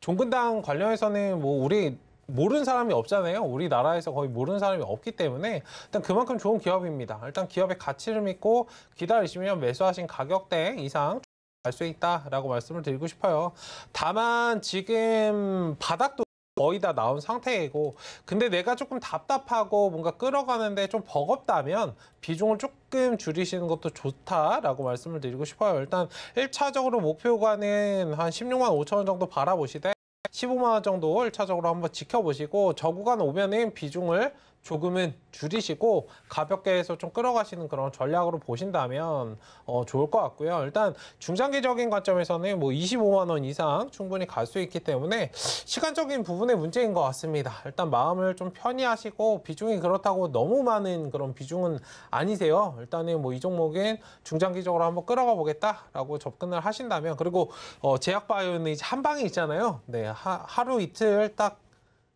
종근당 관련해서는 뭐 우리 모르는 사람이 없잖아요. 우리나라에서 거의 모르는 사람이 없기 때문에 일단 그만큼 좋은 기업입니다. 일단 기업의 가치를 믿고 기다리시면 매수하신 가격대 이상 알 수 있다라고 말씀을 드리고 싶어요. 다만 지금 바닥도 거의 다 나온 상태이고 근데 내가 조금 답답하고 뭔가 끌어가는데 좀 버겁다면 비중을 조금 줄이시는 것도 좋다라고 말씀을 드리고 싶어요. 일단 1차적으로 목표가는 한 16만 5천 원 정도 바라보시되 15만 원 정도를 차적으로 한번 지켜보시고 저 구간 오면은 비중을 조금은 줄이시고 가볍게 해서 좀 끌어가시는 그런 전략으로 보신다면 어, 좋을 것 같고요. 일단 중장기적인 관점에서는 뭐 25만 원 이상 충분히 갈 수 있기 때문에 시간적인 부분의 문제인 것 같습니다. 일단 마음을 좀 편히 하시고 비중이 그렇다고 너무 많은 그런 비중은 아니세요. 일단은 뭐 이 종목은 중장기적으로 한번 끌어가 보겠다라고 접근을 하신다면 그리고 어, 제약바이오는 이제 한 방이 있잖아요. 네, 하, 하루 이틀 딱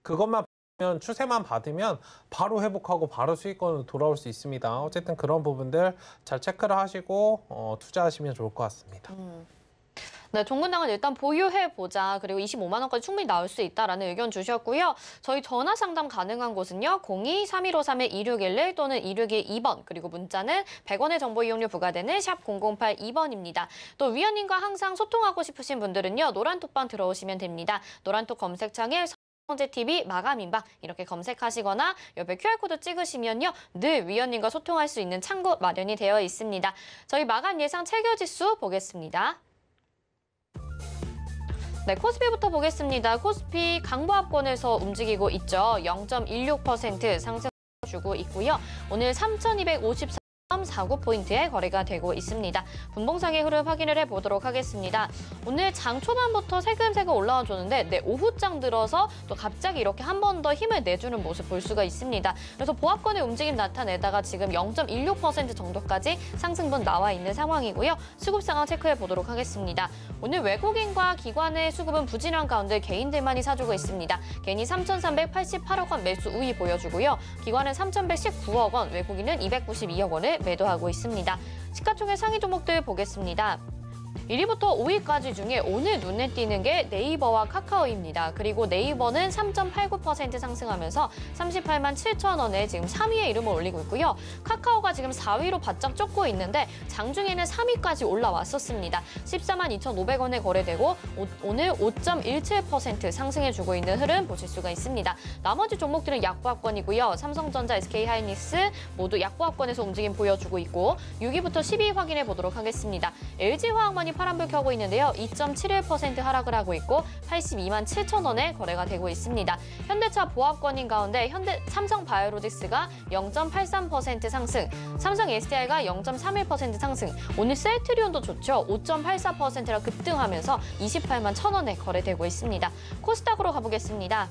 그것만 추세만 받으면 바로 회복하고 바로 수익권으로 돌아올 수 있습니다. 어쨌든 그런 부분들 잘 체크를 하시고 어, 투자하시면 좋을 것 같습니다. 음. 네, 종근당은 일단 보유해보자. 그리고 25만 원까지 충분히 나올 수 있다라는 의견 주셨고요. 저희 전화 상담 가능한 곳은요. 02-3153-2611 또는 2 6 2번 그리고 문자는 100원의 정보 이용료 부과되는 샵 0082번입니다. 또 위원님과 항상 소통하고 싶으신 분들은요. 노란톡방 들어오시면 됩니다. 노란톡 검색창에 경제TV 마감인박 이렇게 검색하시거나 옆에 QR코드 찍으시면요. 늘 위원님과 소통할 수 있는 창구 마련이 되어 있습니다. 저희 마감 예상 체결지수 보겠습니다. 네, 코스피부터 보겠습니다. 코스피 강보합권에서 움직이고 있죠. 0.16% 상승 주고 있고요. 오늘 3 2 5 3 349포인트의 거래가 되고 있습니다. 분봉상의 흐름 확인을 해보도록 하겠습니다. 오늘 장 초반부터 세금세금 올라와 줬는데 네, 오후장 들어서 또 갑자기 이렇게 한 번 더 힘을 내주는 모습 볼 수가 있습니다. 그래서 보합권의 움직임 나타내다가 지금 0.16% 정도까지 상승분 나와 있는 상황이고요. 수급 상황 체크해 보도록 하겠습니다. 오늘 외국인과 기관의 수급은 부진한 가운데 개인들만이 사주고 있습니다. 개인이 3,388억 원 매수 우위 보여주고요. 기관은 3,119억 원, 외국인은 292억 원을 매도하고 있습니다. 시가총액 상위 종목들 보겠습니다. 1위부터 5위까지 중에 오늘 눈에 띄는 게 네이버와 카카오입니다. 그리고 네이버는 3.89% 상승하면서 38만 7천 원에 지금 3위의 이름을 올리고 있고요. 카카오가 지금 4위로 바짝 쫓고 있는데 장중에는 3위까지 올라왔었습니다. 14만 2,500원에 거래되고 오, 늘5.17% 상승해주고 있는 흐름 보실 수가 있습니다. 나머지 종목들은 약보합권이고요. 삼성전자, SK하이닉스 모두 약보합권에서 움직임 보여주고 있고 6위부터 10위 확인해 보도록 하겠습니다. LG화학 원이 파란불켜고 있는데요. 2.71% 하락을 하고 있고 82만 7천 원에 거래가 되고 있습니다. 현대차 보합권인 가운데 현대 삼성 바이오로직스가 0.83% 상승, 삼성 SDI가 0.31% 상승, 오늘 셀트리온도 좋죠. 5.84%라 급등하면서 28만 1천 원에 거래되고 있습니다. 코스닥으로 가보겠습니다.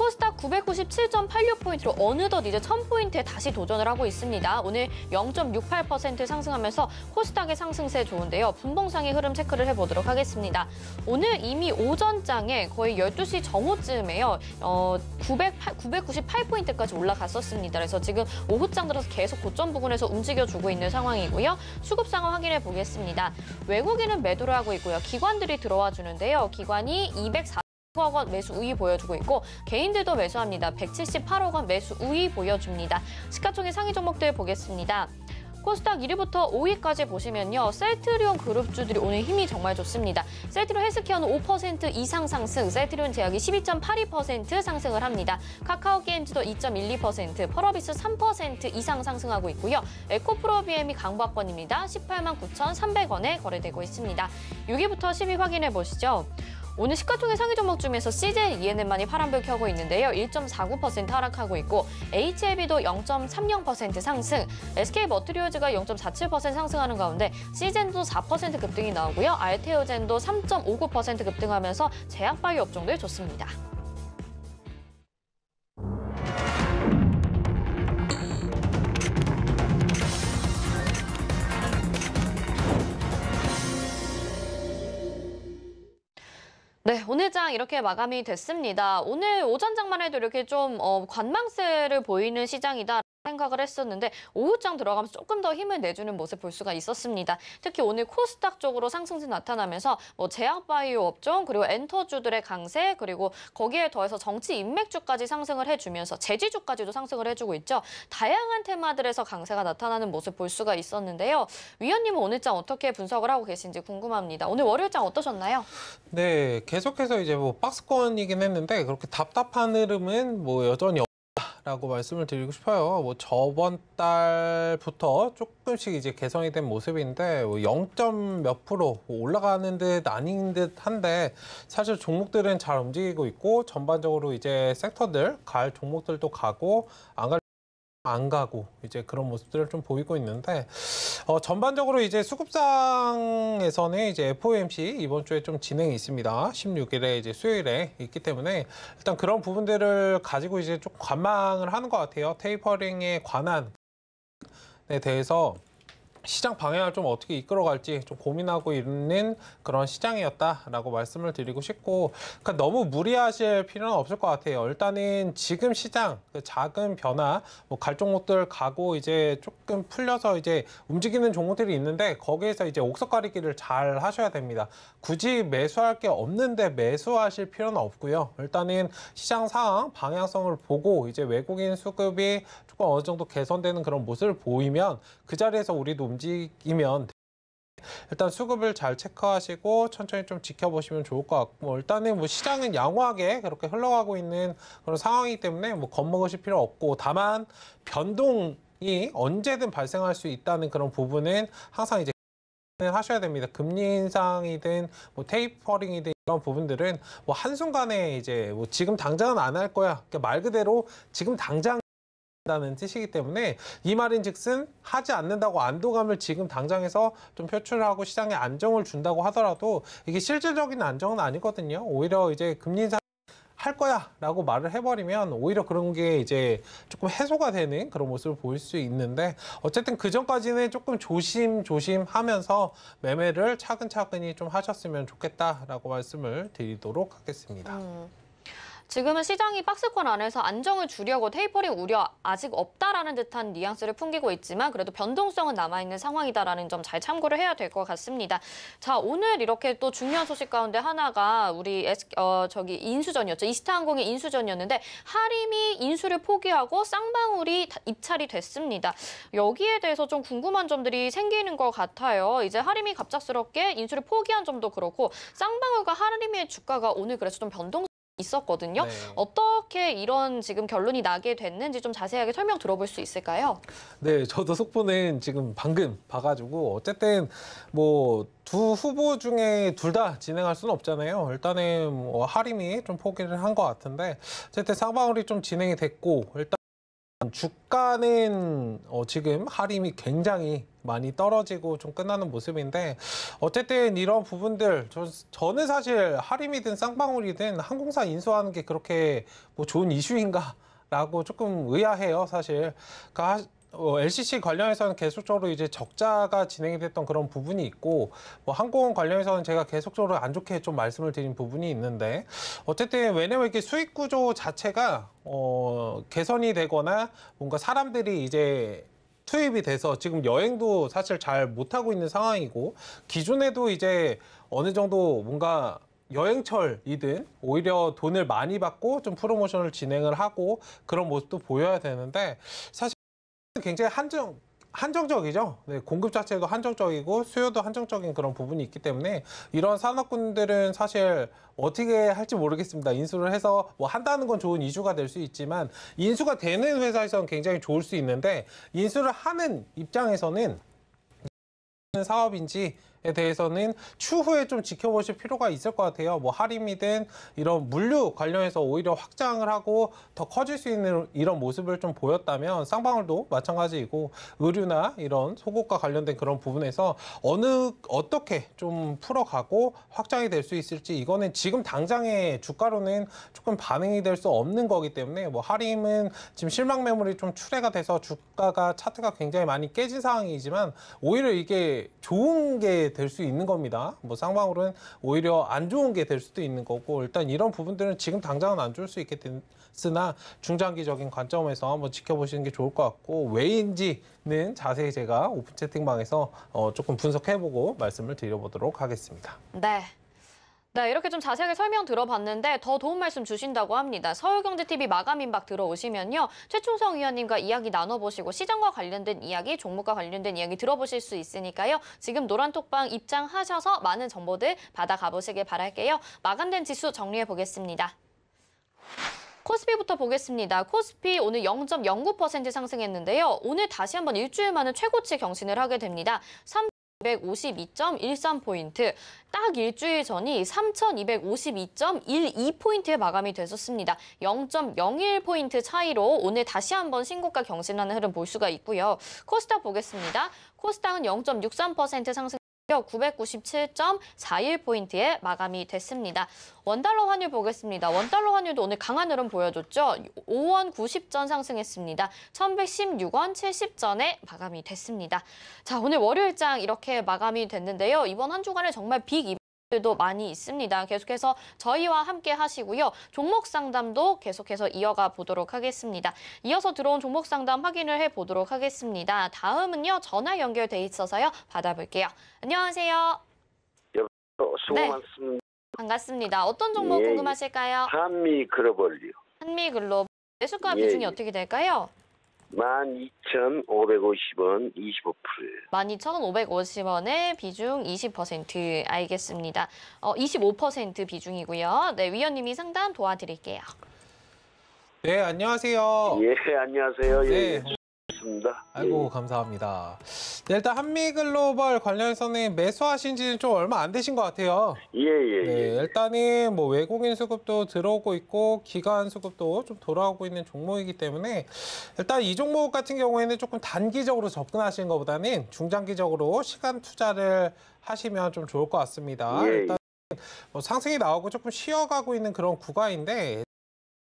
코스닥 997.86포인트로 어느덧 이제 1000포인트에 다시 도전을 하고 있습니다. 오늘 0.68% 상승하면서 코스닥의 상승세 좋은데요. 분봉상의 흐름 체크를 해보도록 하겠습니다. 오늘 이미 오전장에 거의 12시 정오쯤에요. 어, 9 9 8포인트까지 올라갔었습니다. 그래서 지금 오후장 들어서 계속 고점 부근에서 움직여주고 있는 상황이고요. 수급 상황 확인해 보겠습니다. 외국인은 매도를 하고 있고요. 기관들이 들어와 주는데요. 기관이 2 4 9억 원 매수 우위 보여주고 있고 개인들도 매수합니다. 178억 원 매수 우위 보여줍니다. 시가총액 상위 종목들 보겠습니다. 코스닥 1위부터 5위까지 보시면요. 셀트리온 그룹주들이 오늘 힘이 정말 좋습니다. 셀트리온 헬스케어는 5% 이상 상승, 셀트리온 제약이 12.82% 상승을 합니다. 카카오 게임즈도 2.12%, 펄어비스 3% 이상 상승하고 있고요. 에코프로비엠이 강보권입니다1 8 9,300원에 거래되고 있습니다. 6위부터 10위 확인해 보시죠. 오늘 시가총액 상위 종목 중에서 CJ ENM만이 파란불 켜고 있는데요. 1.49% 하락하고 있고 HLB도 0.30% 상승, SK 머트리오즈가0.47% 상승하는 가운데 시젠도 4% 급등이 나오고요. 알테오젠도 3.59% 급등하면서 제약바이오 업종들 좋습니다. 네, 오늘 장 이렇게 마감이 됐습니다. 오늘 오전장만 해도 이렇게 좀 어, 관망세를 보이는 시장이다. 생각을 했었는데 오후장 들어가면서 조금 더 힘을 내주는 모습 볼 수가 있었습니다. 특히 오늘 코스닥 쪽으로 상승세 나타나면서 뭐 제약바이오 업종 그리고 엔터주들의 강세 그리고 거기에 더해서 정치 인맥주까지 상승을 해주면서 제지주까지도 상승을 해주고 있죠. 다양한 테마들에서 강세가 나타나는 모습 볼 수가 있었는데요. 위원님은 오늘장 어떻게 분석을 하고 계신지 궁금합니다. 오늘 월요일장 어떠셨나요? 네, 계속해서 이제 뭐 박스권이긴 했는데 그렇게 답답한 흐름은 뭐 여전히 라고 말씀을 드리고 싶어요. 뭐 저번 달부터 조금씩 이제 개선이 된 모습인데 0. 뭐 몇 프로 뭐 올라가는 듯 아닌 듯 한데 사실 종목들은 잘 움직이고 있고 전반적으로 이제 섹터들 갈 종목들도 가고 안갈 안 가고 이제 그런 모습들을 좀 보이고 있는데 어, 전반적으로 이제 수급상에서는 이제 FOMC 이번 주에 좀 진행이 있습니다. 16일에 이제 수요일에 있기 때문에 일단 그런 부분들을 가지고 이제 좀 관망을 하는 것 같아요. 테이퍼링에 관한 에 대해서 시장 방향을 좀 어떻게 이끌어갈지 좀 고민하고 있는 그런 시장이었다라고 말씀을 드리고 싶고 그러니까 너무 무리하실 필요는 없을 것 같아요. 일단은 지금 시장 그 작은 변화 뭐 갈종목들 가고 이제 조금 풀려서 이제 움직이는 종목들이 있는데 거기에서 이제 옥석가리기를 잘 하셔야 됩니다. 굳이 매수할 게 없는데 매수하실 필요는 없고요. 일단은 시장 상황 방향성을 보고 이제 외국인 수급이 조금 어느 정도 개선되는 그런 모습을 보이면 그 자리에서 우리도 움직이면 일단 수급을 잘 체크하시고 천천히 좀 지켜보시면 좋을 것 같고 뭐 일단은 뭐 시장은 양호하게 그렇게 흘러가고 있는 그런 상황이기 때문에 뭐 겁먹으실 필요 없고 다만 변동이 언제든 발생할 수 있다는 그런 부분은 항상 이제 하셔야 됩니다. 금리 인상이든 뭐 테이퍼링이든 이런 부분들은 뭐 한순간에 이제 뭐 지금 당장은 안 할 거야. 그러니까 말 그대로 지금 당장 라는 뜻이기 때문에 이 말인즉슨 하지 않는다고 안도감을 지금 당장에서 좀 표출하고 시장에 안정을 준다고 하더라도 이게 실질적인 안정은 아니거든요. 오히려 이제 금리 인상 할 거야라고 말을 해버리면 오히려 그런 게 이제 조금 해소가 되는 그런 모습을 보일 수 있는데 어쨌든 그 전까지는 조금 조심 조심하면서 매매를 차근차근히 좀 하셨으면 좋겠다라고 말씀을 드리도록 하겠습니다. 음. 지금은 시장이 박스권 안에서 안정을 주려고 테이퍼링 우려 아직 없다라는 듯한 뉘앙스를 풍기고 있지만 그래도 변동성은 남아있는 상황이다라는 점 잘 참고를 해야 될 것 같습니다. 자 오늘 이렇게 또 중요한 소식 가운데 하나가 우리 에스, 어, 저기 인수전이었죠. 이스타항공의 인수전이었는데 하림이 인수를 포기하고 쌍방울이 입찰이 됐습니다. 여기에 대해서 좀 궁금한 점들이 생기는 것 같아요. 이제 하림이 갑작스럽게 인수를 포기한 점도 그렇고 쌍방울과 하림의 주가가 오늘 그래서 좀 변동 있었거든요. 네. 어떻게 이런 지금 결론이 나게 됐는지 좀 자세하게 설명 들어볼 수 있을까요? 네, 저도 속보는 지금 방금 봐가지고 어쨌든 뭐 두 후보 중에 둘 다 진행할 수는 없잖아요. 일단은 뭐 하림이 좀 포기를 한 것 같은데 어쨌든 상방울이좀 진행이 됐고 일단. 주가는 어, 지금 하림이 굉장히 많이 떨어지고 좀 끝나는 모습인데 어쨌든 이런 부분들 저, 는 사실 하림이든 쌍방울이든 항공사 인수하는 게 그렇게 뭐 좋은 이슈인가라고 조금 의아해요 사실. 그러니까 어, LCC 관련해서는 계속적으로 이제 적자가 진행이 됐던 그런 부분이 있고 뭐항공 관련해서는 제가 계속적으로 안 좋게 좀 말씀을 드린 부분이 있는데 어쨌든 왜냐면 이렇게 수익 구조 자체가 어, 개선이 되거나 뭔가 사람들이 이제 투입이 돼서 지금 여행도 사실 잘 못하고 있는 상황이고 기존에도 이제 어느 정도 뭔가 여행철이든 오히려 돈을 많이 받고 좀 프로모션을 진행을 하고 그런 모습도 보여야 되는데 사실 굉장히 한정 한정적이죠. 네, 공급 자체도 한정적이고 수요도 한정적인 그런 부분이 있기 때문에 이런 산업군들은 사실 어떻게 할지 모르겠습니다. 인수를 해서 뭐 한다는 건 좋은 이주가 될 수 있지만 인수가 되는 회사에서는 굉장히 좋을 수 있는데 인수를 하는 입장에서는 사업인지 에 대해서는 추후에 좀 지켜보실 필요가 있을 것 같아요. 뭐 할인이든 이런 물류 관련해서 오히려 확장을 하고 더 커질 수 있는 이런 모습을 좀 보였다면 쌍방울도 마찬가지이고 의류나 이런 소고가 관련된 그런 부분에서 어느 어떻게 좀 풀어가고 확장이 될 수 있을지 이거는 지금 당장의 주가로는 조금 반응이 될 수 없는 거기 때문에 뭐할인은 지금 실망 매물이 좀 출해가 돼서 주가가 차트가 굉장히 많이 깨진 상황이지만 오히려 이게 좋은 게 될수 있는 겁니다. 뭐 쌍방울은 오히려 안 좋은 게 될 수도 있는 거고 일단 이런 부분들은 지금 당장은 안 좋을 수 있겠으나 중장기적인 관점에서 한번 지켜보시는 게 좋을 것 같고 왜인지는 자세히 제가 오픈 채팅방에서 어, 조금 분석해보고 말씀을 드려보도록 하겠습니다. 네. 네, 이렇게 좀 자세하게 설명 들어봤는데 더 도움 말씀 주신다고 합니다. 서울경제TV 마감 인박 들어오시면요. 최충성 위원님과 이야기 나눠보시고 시장과 관련된 이야기, 종목과 관련된 이야기 들어보실 수 있으니까요. 지금 노란톡방 입장하셔서 많은 정보들 받아가보시길 바랄게요. 마감된 지수 정리해 보겠습니다. 코스피부터 보겠습니다. 코스피 오늘 0.09% 상승했는데요. 오늘 다시 한번 일주일 만에 최고치 경신을 하게 됩니다. 252.13포인트, 딱 일주일 전이 3,252.12포인트에 마감이 됐었습니다. 0.01포인트 차이로 오늘 다시 한번 신고가 경신하는 흐름 볼 수가 있고요. 코스닥 보겠습니다. 코스닥은 0.63% 상승. 997.41포인트에 마감이 됐습니다. 원달러 환율 보겠습니다. 원달러 환율도 오늘 강한 흐름 보여줬죠. 5원 90전 상승했습니다. 1116원 70전에 마감이 됐습니다. 자, 오늘 월요일장 이렇게 마감이 됐는데요. 이번 한 주간에 정말 빅 들도 많이 있습니다. 계속해서 저희와 함께 하시고요. 종목 상담도 계속해서 이어가 보도록 하겠습니다. 이어서 들어온 종목 상담 확인을 해 보도록 하겠습니다. 다음은요. 전화 연결돼 있어서요. 받아볼게요. 안녕하세요. 여보, 수고 네. 많습니다. 반갑습니다. 어떤 종목 예, 궁금하실까요? 한미 글로벌이요. 한미 글로벌 매수가 네, 예, 비중이 예. 어떻게 될까요? 12,550원 2 5 12,550원의 비중 20% 알겠습니다. 어, 25% 비중이고요. 네, 위원님이 상담 도와드릴게요. 네, 안녕하세요. 예, 안녕하세요. 예. 네. 있습니다. 아이고 예. 감사합니다. 네, 일단 한미글로벌 관련해서는 매수하신 지는 좀 얼마 안 되신 것 같아요. 예예. 예, 예. 네, 예. 일단은 뭐 외국인 수급도 들어오고 있고 기관 수급도 좀 돌아오고 있는 종목이기 때문에 일단 이 종목 같은 경우에는 조금 단기적으로 접근하시는 것보다는 중장기적으로 시간 투자를 하시면 좀 좋을 것 같습니다. 예, 예. 일단 뭐 상승이 나오고 조금 쉬어가고 있는 그런 구간인데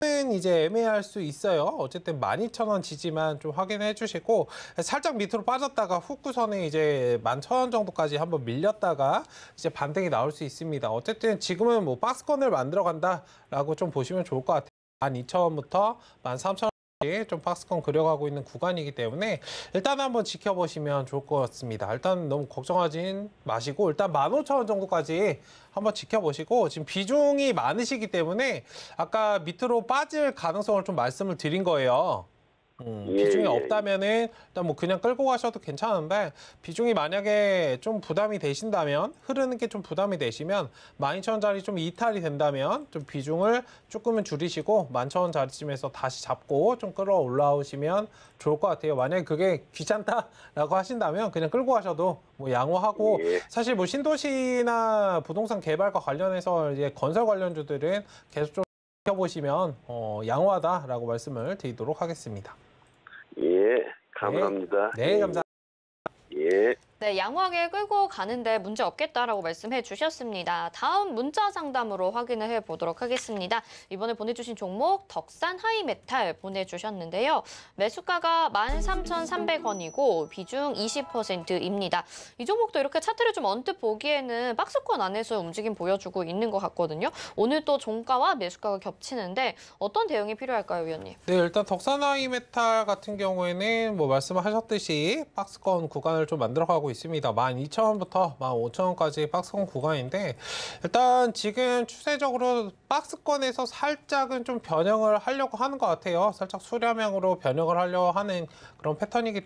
은 이제 애매할 수 있어요. 어쨌든 12,000원 지지만 좀 확인해 주시고 살짝 밑으로 빠졌다가 후쿠선에 이제 11,000원 정도까지 한번 밀렸다가 이제 반등이 나올 수 있습니다. 어쨌든 지금은 뭐 박스권을 만들어 간다라고 좀 보시면 좋을 것 같아요. 12,000원부터 13,000원 예, 좀 박스콘 그려가고 있는 구간이기 때문에 일단 한번 지켜보시면 좋을 것 같습니다. 일단 너무 걱정하진 마시고 일단 15,000원 정도까지 한번 지켜보시고 지금 비중이 많으시기 때문에 아까 밑으로 빠질 가능성을 좀 말씀을 드린 거예요. 음, 예, 비중이 예, 없다면은 일단 뭐 그냥 끌고 가셔도 괜찮은데 비중이 만약에 좀 부담이 되신다면 흐르는 게 좀 부담이 되시면 11,000원짜리 좀 이탈이 된다면 좀 비중을 조금은 줄이시고 11,000원짜리쯤에서 다시 잡고 좀 끌어 올라오시면 좋을 것 같아요. 만약에 그게 귀찮다라고 하신다면 그냥 끌고 가셔도 뭐 양호하고 예. 사실 뭐 신도시나 부동산 개발과 관련해서 이제 건설 관련주들은 계속 좀 보시면 어, 양호하다라고 말씀을 드리도록 하겠습니다. 감사합니다. 네, 네, 감사합니다. 예. 네, 양호하게 끌고 가는데 문제 없겠다라고 말씀해 주셨습니다. 다음 문자 상담으로 확인을 해 보도록 하겠습니다. 이번에 보내주신 종목 덕산 하이메탈 보내주셨는데요. 매수가가 13,300원이고 비중 20%입니다. 이 종목도 이렇게 차트를 좀 언뜻 보기에는 박스권 안에서 움직임 보여주고 있는 것 같거든요. 오늘 또 종가와 매수가가 겹치는데 어떤 대응이 필요할까요, 위원님? 네, 일단 덕산 하이메탈 같은 경우에는 뭐 말씀하셨듯이 박스권 구간을 좀 만들어가고 있습니다. 12,000원부터 15,000원까지 박스권 구간인데 일단 지금 추세적으로 박스권에서 살짝은 좀 변형을 하려고 하는 것 같아요. 살짝 수렴형으로 변형을 하려고 하는 그런 패턴이기 때문에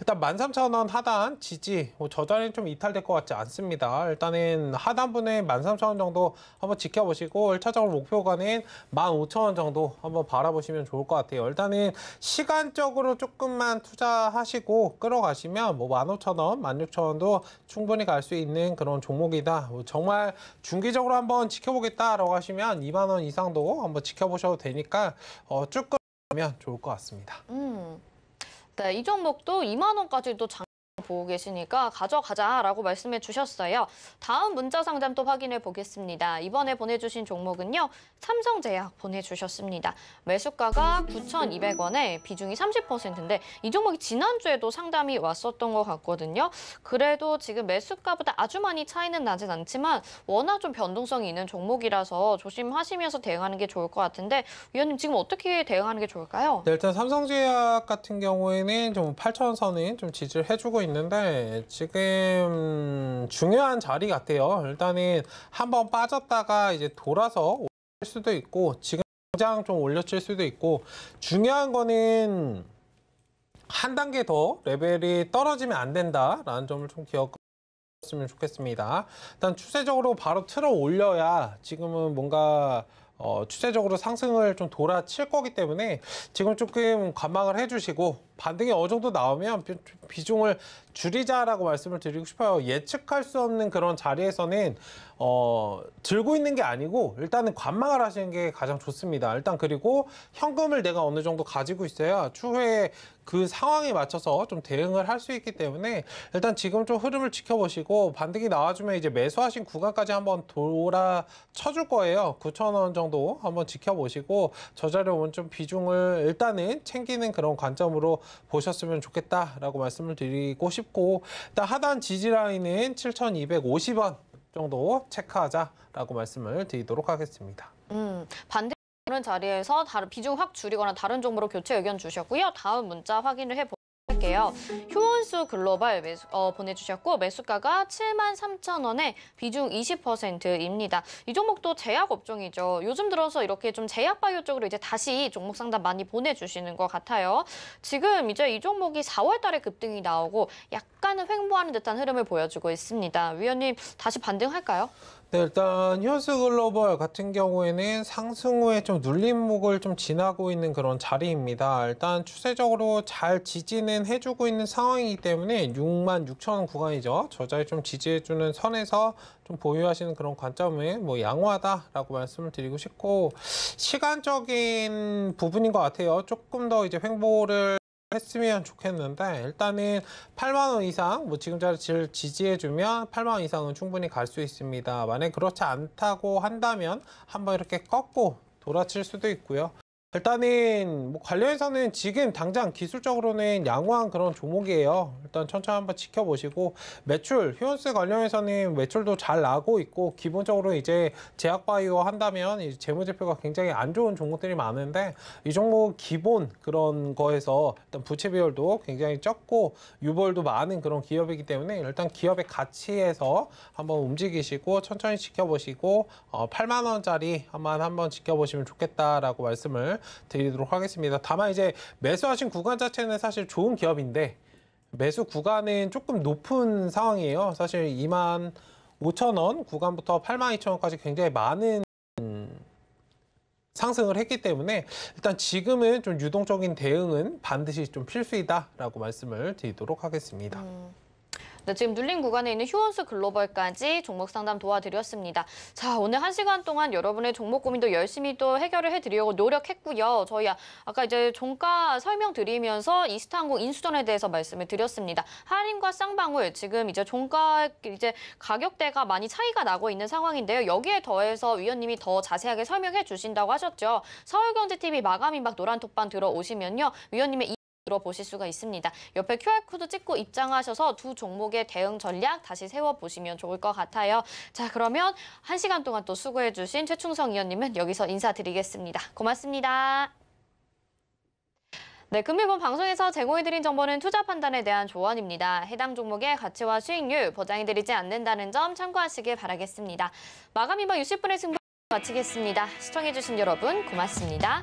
일단 13,000원 하단 지지 뭐 저 자리는 좀 이탈될 것 같지 않습니다. 일단은 하단분에 13,000원 정도 한번 지켜보시고 1차적으로 목표가는 15,000원 정도 한번 바라보시면 좋을 것 같아요. 일단은 시간적으로 조금만 투자하시고 끌어가시면 뭐 15,000원, 16,000원도 충분히 갈 수 있는 그런 종목이다. 뭐 정말 중기적으로 한번 지켜보겠다라고 하시면 2만 원 이상도 한번 지켜보셔도 되니까 어, 쭉 끌어가면 좋을 것 같습니다. 음. 네, 이 종목도 2만 원까지도 장 보고 계시니까 가져가자라고 말씀해 주셨어요. 다음 문자 상담 또 확인해 보겠습니다. 이번에 보내주신 종목은요. 삼성제약 보내주셨습니다. 매수가가 9,200원에 비중이 30%인데 이 종목이 지난주에도 상담이 왔었던 것 같거든요. 그래도 지금 매수가보다 아주 많이 차이는 나진 않지만 워낙 좀 변동성이 있는 종목이라서 조심하시면서 대응하는 게 좋을 것 같은데 위원님 지금 어떻게 대응하는 게 좋을까요? 네, 일단 삼성제약 같은 경우에는 좀 8,000선은 원좀 지지를 해주고 있는데 지금 중요한 자리 같아요. 일단은 한번 빠졌다가 이제 돌아서 올 수도 있고 지금 당장 좀 올려칠 수도 있고 중요한 거는 한 단계 더 레벨이 떨어지면 안 된다라는 점을 좀 기억 했으면 좋겠습니다. 일단 추세적으로 바로 틀어 올려야 지금은 뭔가 어, 추세적으로 상승을 좀 돌아칠 거기 때문에 지금 조금 관망을 해주시고 반등이 어느 정도 나오면 비중을 줄이자라고 말씀을 드리고 싶어요. 예측할 수 없는 그런 자리에서는 어, 들고 있는 게 아니고 일단은 관망을 하시는 게 가장 좋습니다. 일단 그리고 현금을 내가 어느 정도 가지고 있어야 추후에 그 상황에 맞춰서 좀 대응을 할 수 있기 때문에 일단 지금 좀 흐름을 지켜보시고 반등이 나와주면 이제 매수하신 구간까지 한번 돌아 쳐줄 거예요. 9천원 정도 한번 지켜보시고 저자료 원좀 비중을 일단은 챙기는 그런 관점으로 보셨으면 좋겠다라고 말씀을 드리고 싶고 일단 하단 지지라인은 7,250원 정도 체크하자라고 말씀을 드리도록 하겠습니다. 음, 반대 자리에서 다른 비중 확 줄이거나 다른 종목으로 교체 의견 주셨고요. 다음 문자 확인을 해보 주셨요 효원수 글로벌 매수, 어, 보내주셨고 매수가가 7만 3천 원에 비중 20%입니다. 이 종목도 제약 업종이죠. 요즘 들어서 이렇게 좀 제약 바이오 쪽으로 이제 다시 종목 상담 많이 보내주시는 것 같아요. 지금 이제 이 종목이 4월 달에 급등이 나오고 약간은 횡보하는 듯한 흐름을 보여주고 있습니다. 위원님 다시 반등할까요? 네, 일단 휴스 글로벌 같은 경우에는 상승 후에 좀 눌림목을 좀 지나고 있는 그런 자리입니다. 일단 추세적으로 잘 지지는 해주고 있는 상황이기 때문에 6만 6천 원 구간이죠. 저자의 좀 지지해주는 선에서 좀 보유하시는 그런 관점을 뭐 양호하다라고 말씀을 드리고 싶고 시간적인 부분인 것 같아요. 조금 더 이제 횡보를 했으면 좋겠는데 일단은 8만 원 이상 뭐 지금 자리를 지지해주면 8만 원 이상은 충분히 갈 수 있습니다. 만약 그렇지 않다고 한다면 한번 이렇게 꺾고 돌아칠 수도 있고요. 일단은 뭐 관련해서는 지금 당장 기술적으로는 양호한 그런 종목이에요. 일단 천천히 한번 지켜보시고 매출 휴원스 관련해서는 매출도 잘 나고 있고 기본적으로 이제 제약바이오 한다면 이제 재무제표가 굉장히 안 좋은 종목들이 많은데 이 종목 기본 그런 거에서 일단 부채 비율도 굉장히 적고 유보율도 많은 그런 기업이기 때문에 일단 기업의 가치에서 한번 움직이시고 천천히 지켜보시고 어 8만 원짜리 한번 한번 지켜보시면 좋겠다라고 말씀을 드리도록 하겠습니다. 다만 이제 매수하신 구간 자체는 사실 좋은 기업인데 매수 구간은 조금 높은 상황이에요. 사실 2만 5천 원 구간부터 8만 2천 원까지 굉장히 많은 상승을 했기 때문에 일단 지금은 좀 유동적인 대응은 반드시 좀 필수이다라고 말씀을 드리도록 하겠습니다. 음. 네, 지금 눌린 구간에 있는 휴원수 글로벌까지 종목 상담 도와드렸습니다. 자, 오늘 한 시간 동안 여러분의 종목 고민도 열심히 또 해결을 해드리려고 노력했고요. 저희 아까 이제 종가 설명드리면서 이스타항공 인수전에 대해서 말씀을 드렸습니다. 할인과 쌍방울 지금 이제 종가 이제 가격대가 많이 차이가 나고 있는 상황인데요. 여기에 더해서 위원님이 더 자세하게 설명해 주신다고 하셨죠. 서울경제TV 마감인박 노란톡방 들어오시면요. 위원님의 들어보실 수가 있습니다. 옆에 QR코드 찍고 입장하셔서 두 종목의 대응 전략 다시 세워보시면 좋을 것 같아요. 자, 그러면 한 시간 동안 또 수고해주신 최충성 의원님은 여기서 인사드리겠습니다. 고맙습니다. 네, 금일본 방송에서 제공해드린 정보는 투자 판단에 대한 조언입니다. 해당 종목의 가치와 수익률 보장해드리지 않는다는 점 참고하시길 바라겠습니다. 마감이바 60분의 승부 마치겠습니다. 시청해주신 여러분 고맙습니다.